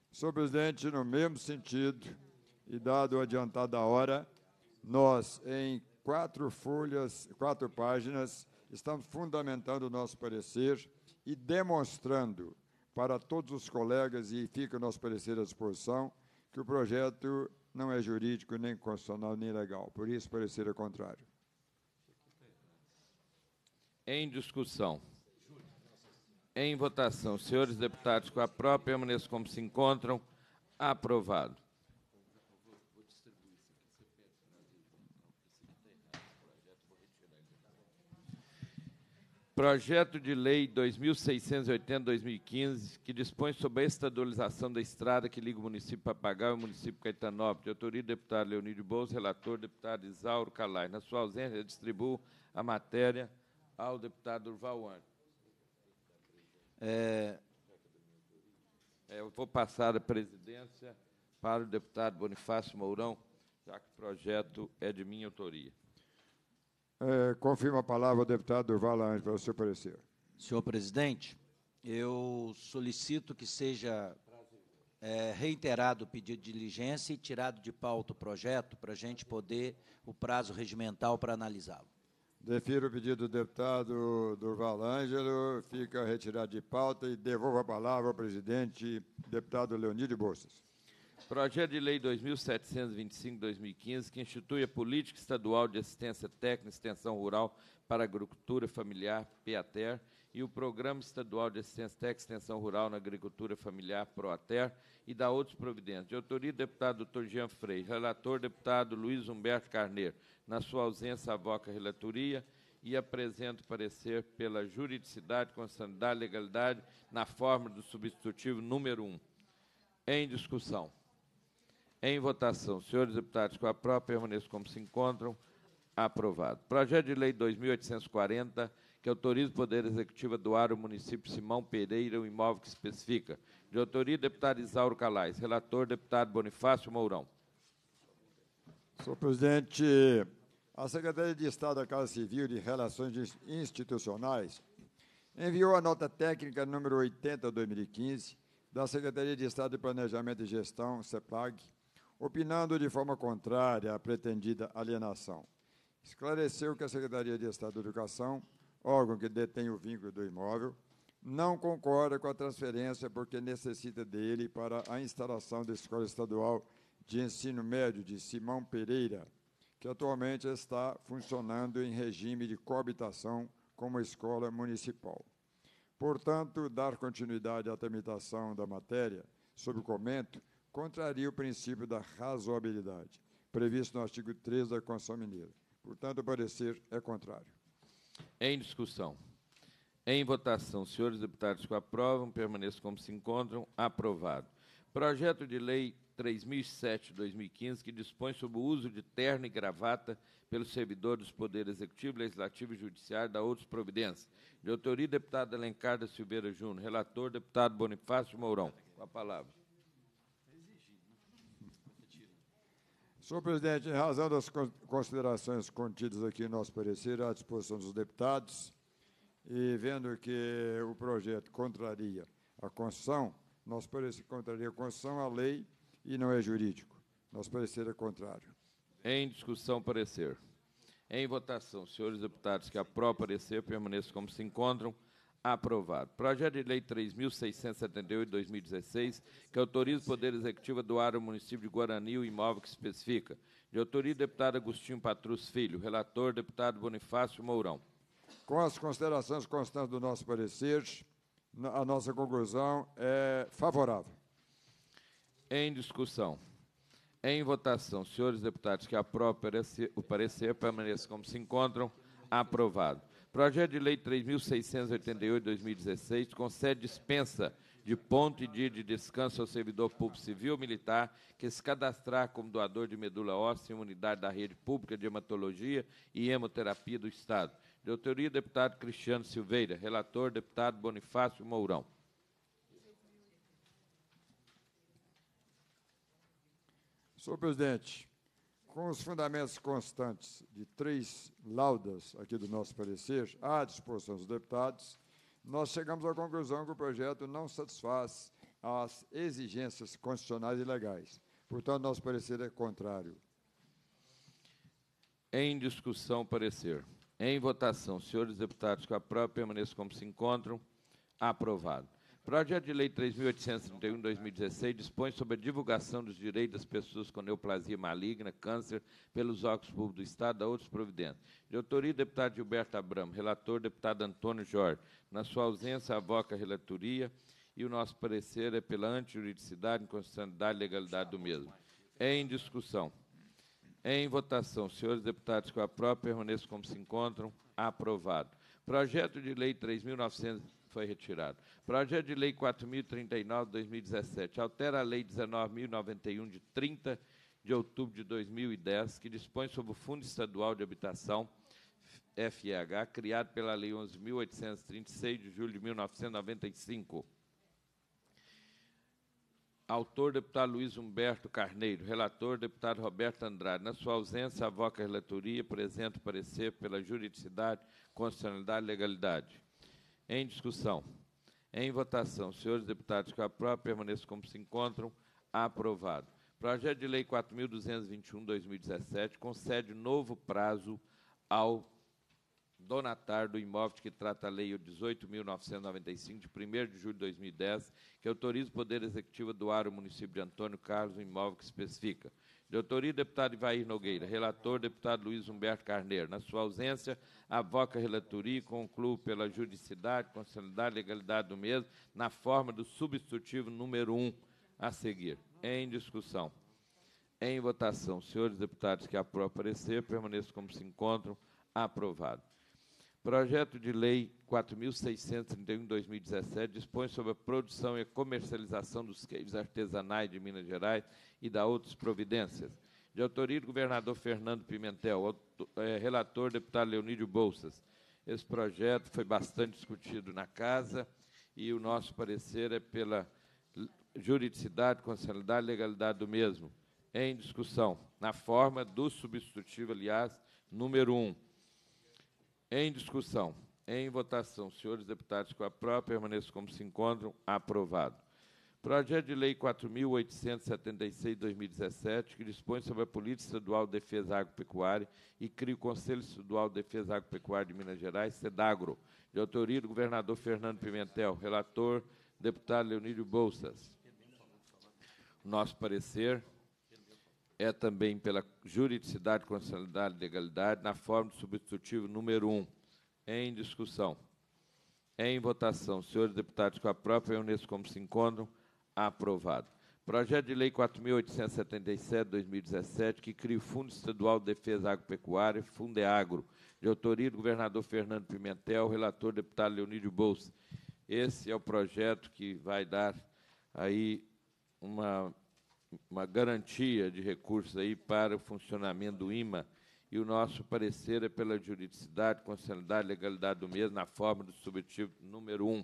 Speaker 6: Senhor presidente, no mesmo sentido, e dado o adiantado da hora, nós, em quatro folhas, quatro páginas, estamos fundamentando o nosso parecer e demonstrando para todos os colegas e fica o nosso parecer à disposição que o projeto não é jurídico, nem constitucional, nem legal. Por isso, parecer é contrário.
Speaker 1: Em discussão. Em votação. Senhores deputados, com a própria maneira como se encontram, aprovado. Projeto de Lei 2680-2015, que dispõe sobre a estadualização da estrada que liga o município Papagaio e o município Caetanópolis. De autoria do deputado Leonídio Bolsa, relator deputado Isauro Calais. Na sua ausência, distribuo a matéria ao deputado Urval. Anjo. É, eu vou passar a presidência para o deputado Bonifácio Mourão, já que o projeto é de minha autoria.
Speaker 6: É, a palavra ao deputado Durval Lange, para o seu parecer. Senhor presidente,
Speaker 1: eu
Speaker 4: solicito que seja é, reiterado o pedido de diligência e tirado de pauta o projeto para a gente poder o prazo regimental para analisá-lo.
Speaker 6: Defiro o pedido do deputado Durval Ângelo, fica retirado de pauta e devolvo a palavra ao presidente, deputado Leonide Bolsas.
Speaker 1: Projeto de Lei 2725-2015, que institui a Política Estadual de Assistência Técnica e Extensão Rural para Agricultura Familiar, PEATER, e o Programa Estadual de Assistência Técnica e Extensão Rural na Agricultura Familiar, PROATER, e da outros providências. De autoria deputado doutor Jean Freire, relator deputado Luiz Humberto Carneiro. Na sua ausência, avoca a relatoria e apresento parecer pela juridicidade, constitucionalidade e legalidade na forma do substitutivo número 1. Em discussão. Em votação, senhores deputados, com a própria, permaneçam como se encontram. Aprovado. Projeto de Lei 2840, que autoriza o Poder Executivo a doar o município Simão Pereira o um imóvel que especifica. De autoria, deputado Isauro Calais. Relator, deputado Bonifácio Mourão.
Speaker 6: Senhor presidente, a Secretaria de Estado da Casa Civil de Relações Institucionais enviou a nota técnica número 80 2015 da Secretaria de Estado de Planejamento e Gestão, CEPLAG, opinando de forma contrária à pretendida alienação. Esclareceu que a Secretaria de Estado de Educação, órgão que detém o vínculo do imóvel, não concorda com a transferência porque necessita dele para a instalação da Escola Estadual de Ensino Médio de Simão Pereira, que atualmente está funcionando em regime de coabitação como escola municipal. Portanto, dar continuidade à tramitação da matéria, sob o comento, contraria o princípio da razoabilidade previsto no artigo 3 da Constituição Mineira. Portanto, o parecer é contrário.
Speaker 1: Em discussão. Em votação, senhores deputados que aprovam, permaneçam como se encontram. Aprovado. Projeto de Lei 3007-2015, que dispõe sobre o uso de terno e gravata pelo servidor dos Poderes Executivo, Legislativo e Judiciário da outras providências. De autoria, deputado Alencar da Silveira Júnior. Relator, deputado Bonifácio Mourão. Com a palavra.
Speaker 6: Senhor presidente, em razão das considerações contidas aqui em nosso parecer, à disposição dos deputados, e vendo que o projeto contraria a Constituição, nosso parecer contraria a Constituição, a lei e não é jurídico. Nosso parecer é contrário.
Speaker 1: Em discussão, parecer. Em votação, senhores deputados que a o parecer, permaneçam como se encontram. Aprovado. Projeto de Lei 3.678 de 2016, que autoriza o Poder Executivo a doar ao município de Guarani o imóvel que especifica. De autoria, deputado Agostinho Patrus Filho. Relator, deputado Bonifácio Mourão.
Speaker 6: Com as considerações constantes do nosso parecer, a nossa conclusão é favorável. Em discussão. Em votação.
Speaker 1: Senhores deputados que aprovam o parecer, permaneçam como se encontram. Aprovado. Projeto de Lei 3.688-2016 concede dispensa de ponto e dia de descanso ao servidor público civil ou militar que se cadastrar como doador de medula óssea em unidade da rede pública de hematologia e hemoterapia do Estado. De autoria, deputado Cristiano Silveira. Relator, deputado Bonifácio Mourão.
Speaker 6: Senhor presidente, com os fundamentos constantes de três laudas aqui do nosso parecer, à disposição dos deputados, nós chegamos à conclusão que o projeto não satisfaz as exigências constitucionais e legais. Portanto, nosso parecer é contrário.
Speaker 1: Em discussão, parecer. Em votação, senhores deputados que própria permaneça como se encontram. Aprovado. Projeto de Lei 3.831, 2016, dispõe sobre a divulgação dos direitos das pessoas com neoplasia maligna, câncer, pelos órgãos públicos do Estado a outros providentes. De autoria, deputado Gilberto Abramo. Relator, deputado Antônio Jorge. Na sua ausência, avoca a relatoria e o nosso parecer é pela antijuridicidade, inconstitucionalidade e legalidade do mesmo. Em discussão. Em votação. Senhores deputados com a própria, permaneçam como se encontram. Aprovado. Projeto de Lei 3.900 foi retirado. Projeto de Lei 4.039, 2017, altera a Lei 19.091, de 30 de outubro de 2010, que dispõe sobre o Fundo Estadual de Habitação, FEH, criado pela Lei 11.836, de julho de 1995. Autor, deputado Luiz Humberto Carneiro. Relator, deputado Roberto Andrade. Na sua ausência, avoca a relatoria, o parecer pela juridicidade, constitucionalidade e legalidade. Em discussão. Em votação. Senhores deputados que aprovam, permaneçam como se encontram. Aprovado. Projeto de Lei 4.221-2017 concede novo prazo ao donatário do imóvel de que trata a Lei 18.995, de 1 de julho de 2010, que autoriza o Poder Executivo a doar o município de Antônio Carlos o imóvel que especifica Doutoria, deputado Ivair Nogueira. Relator, deputado Luiz Humberto Carneiro. Na sua ausência, avoca a relatoria e concluo pela juridicidade, constitucionalidade e legalidade do mesmo, na forma do substitutivo número 1 a seguir. Em discussão. Em votação. Senhores deputados que aprovam parecer, permaneçam como se encontram. Aprovado. Projeto de Lei 4.631 2017 dispõe sobre a produção e a comercialização dos queijos artesanais de Minas Gerais e da outras providências. De autoria do governador Fernando Pimentel, é, relator deputado Leonídio Bolsas. Esse projeto foi bastante discutido na Casa e o nosso parecer é pela juridicidade, constitucionalidade e legalidade do mesmo. Em discussão, na forma do substitutivo, aliás, número 1. Um em discussão, em votação, senhores deputados, com a própria, permaneçam como se encontram. Aprovado. Projeto de Lei 4.876, 2017, que dispõe sobre a Política Estadual de Defesa Agropecuária e cria o Conselho Estadual de Defesa Agropecuária de Minas Gerais, SEDAGRO, de autoria do governador Fernando Pimentel, relator, deputado Leonídio Bolsas. Nosso parecer, é também pela juridicidade, constitucionalidade e legalidade na forma do substitutivo número 1. Em discussão. Em votação. Senhores deputados, com a própria Unesco como se encontram, aprovado. Projeto de Lei 4.877, 2017, que cria o Fundo Estadual de Defesa Agropecuária, Fundeagro, é de autoria do governador Fernando Pimentel, relator deputado Leonídio Bolsa. Esse é o projeto que vai dar aí uma uma garantia de recursos aí para o funcionamento do IMA e o nosso parecer é pela juridicidade, constitucionalidade e legalidade do mesmo, na forma do subjetivo número 1. Um.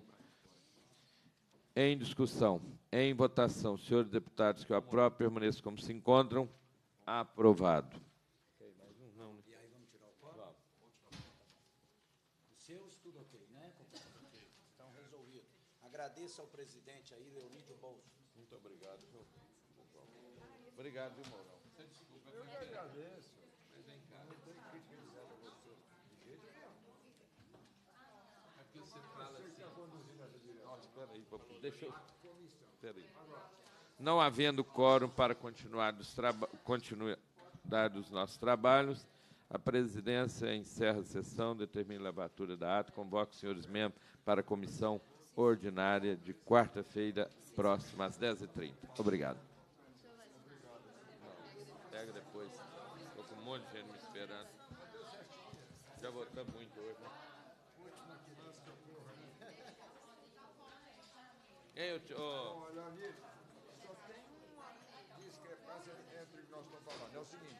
Speaker 1: Em discussão, em votação, senhores deputados que eu aprovo, permaneço como se encontram. Aprovado. Né? Então,
Speaker 4: Agradeço ao presidente aí,
Speaker 1: Leonito Bolso. Muito obrigado. senhor. Obrigado, viu, Mourão? Você desculpa. Eu que agradeço. Mas vem cá. Não tem de jeito nenhum. Não havendo quórum para continuar dos, continuar dos nossos trabalhos, a presidência encerra a sessão, determina a abertura da ata, convoca os senhores membros para a comissão ordinária de quarta-feira próxima, às 10h30. Obrigado. liberado. Já votamos muito hoje, né?
Speaker 5: Última que porra, Olha, só tem uma discrepância entre o que nós estamos falando. É o seguinte,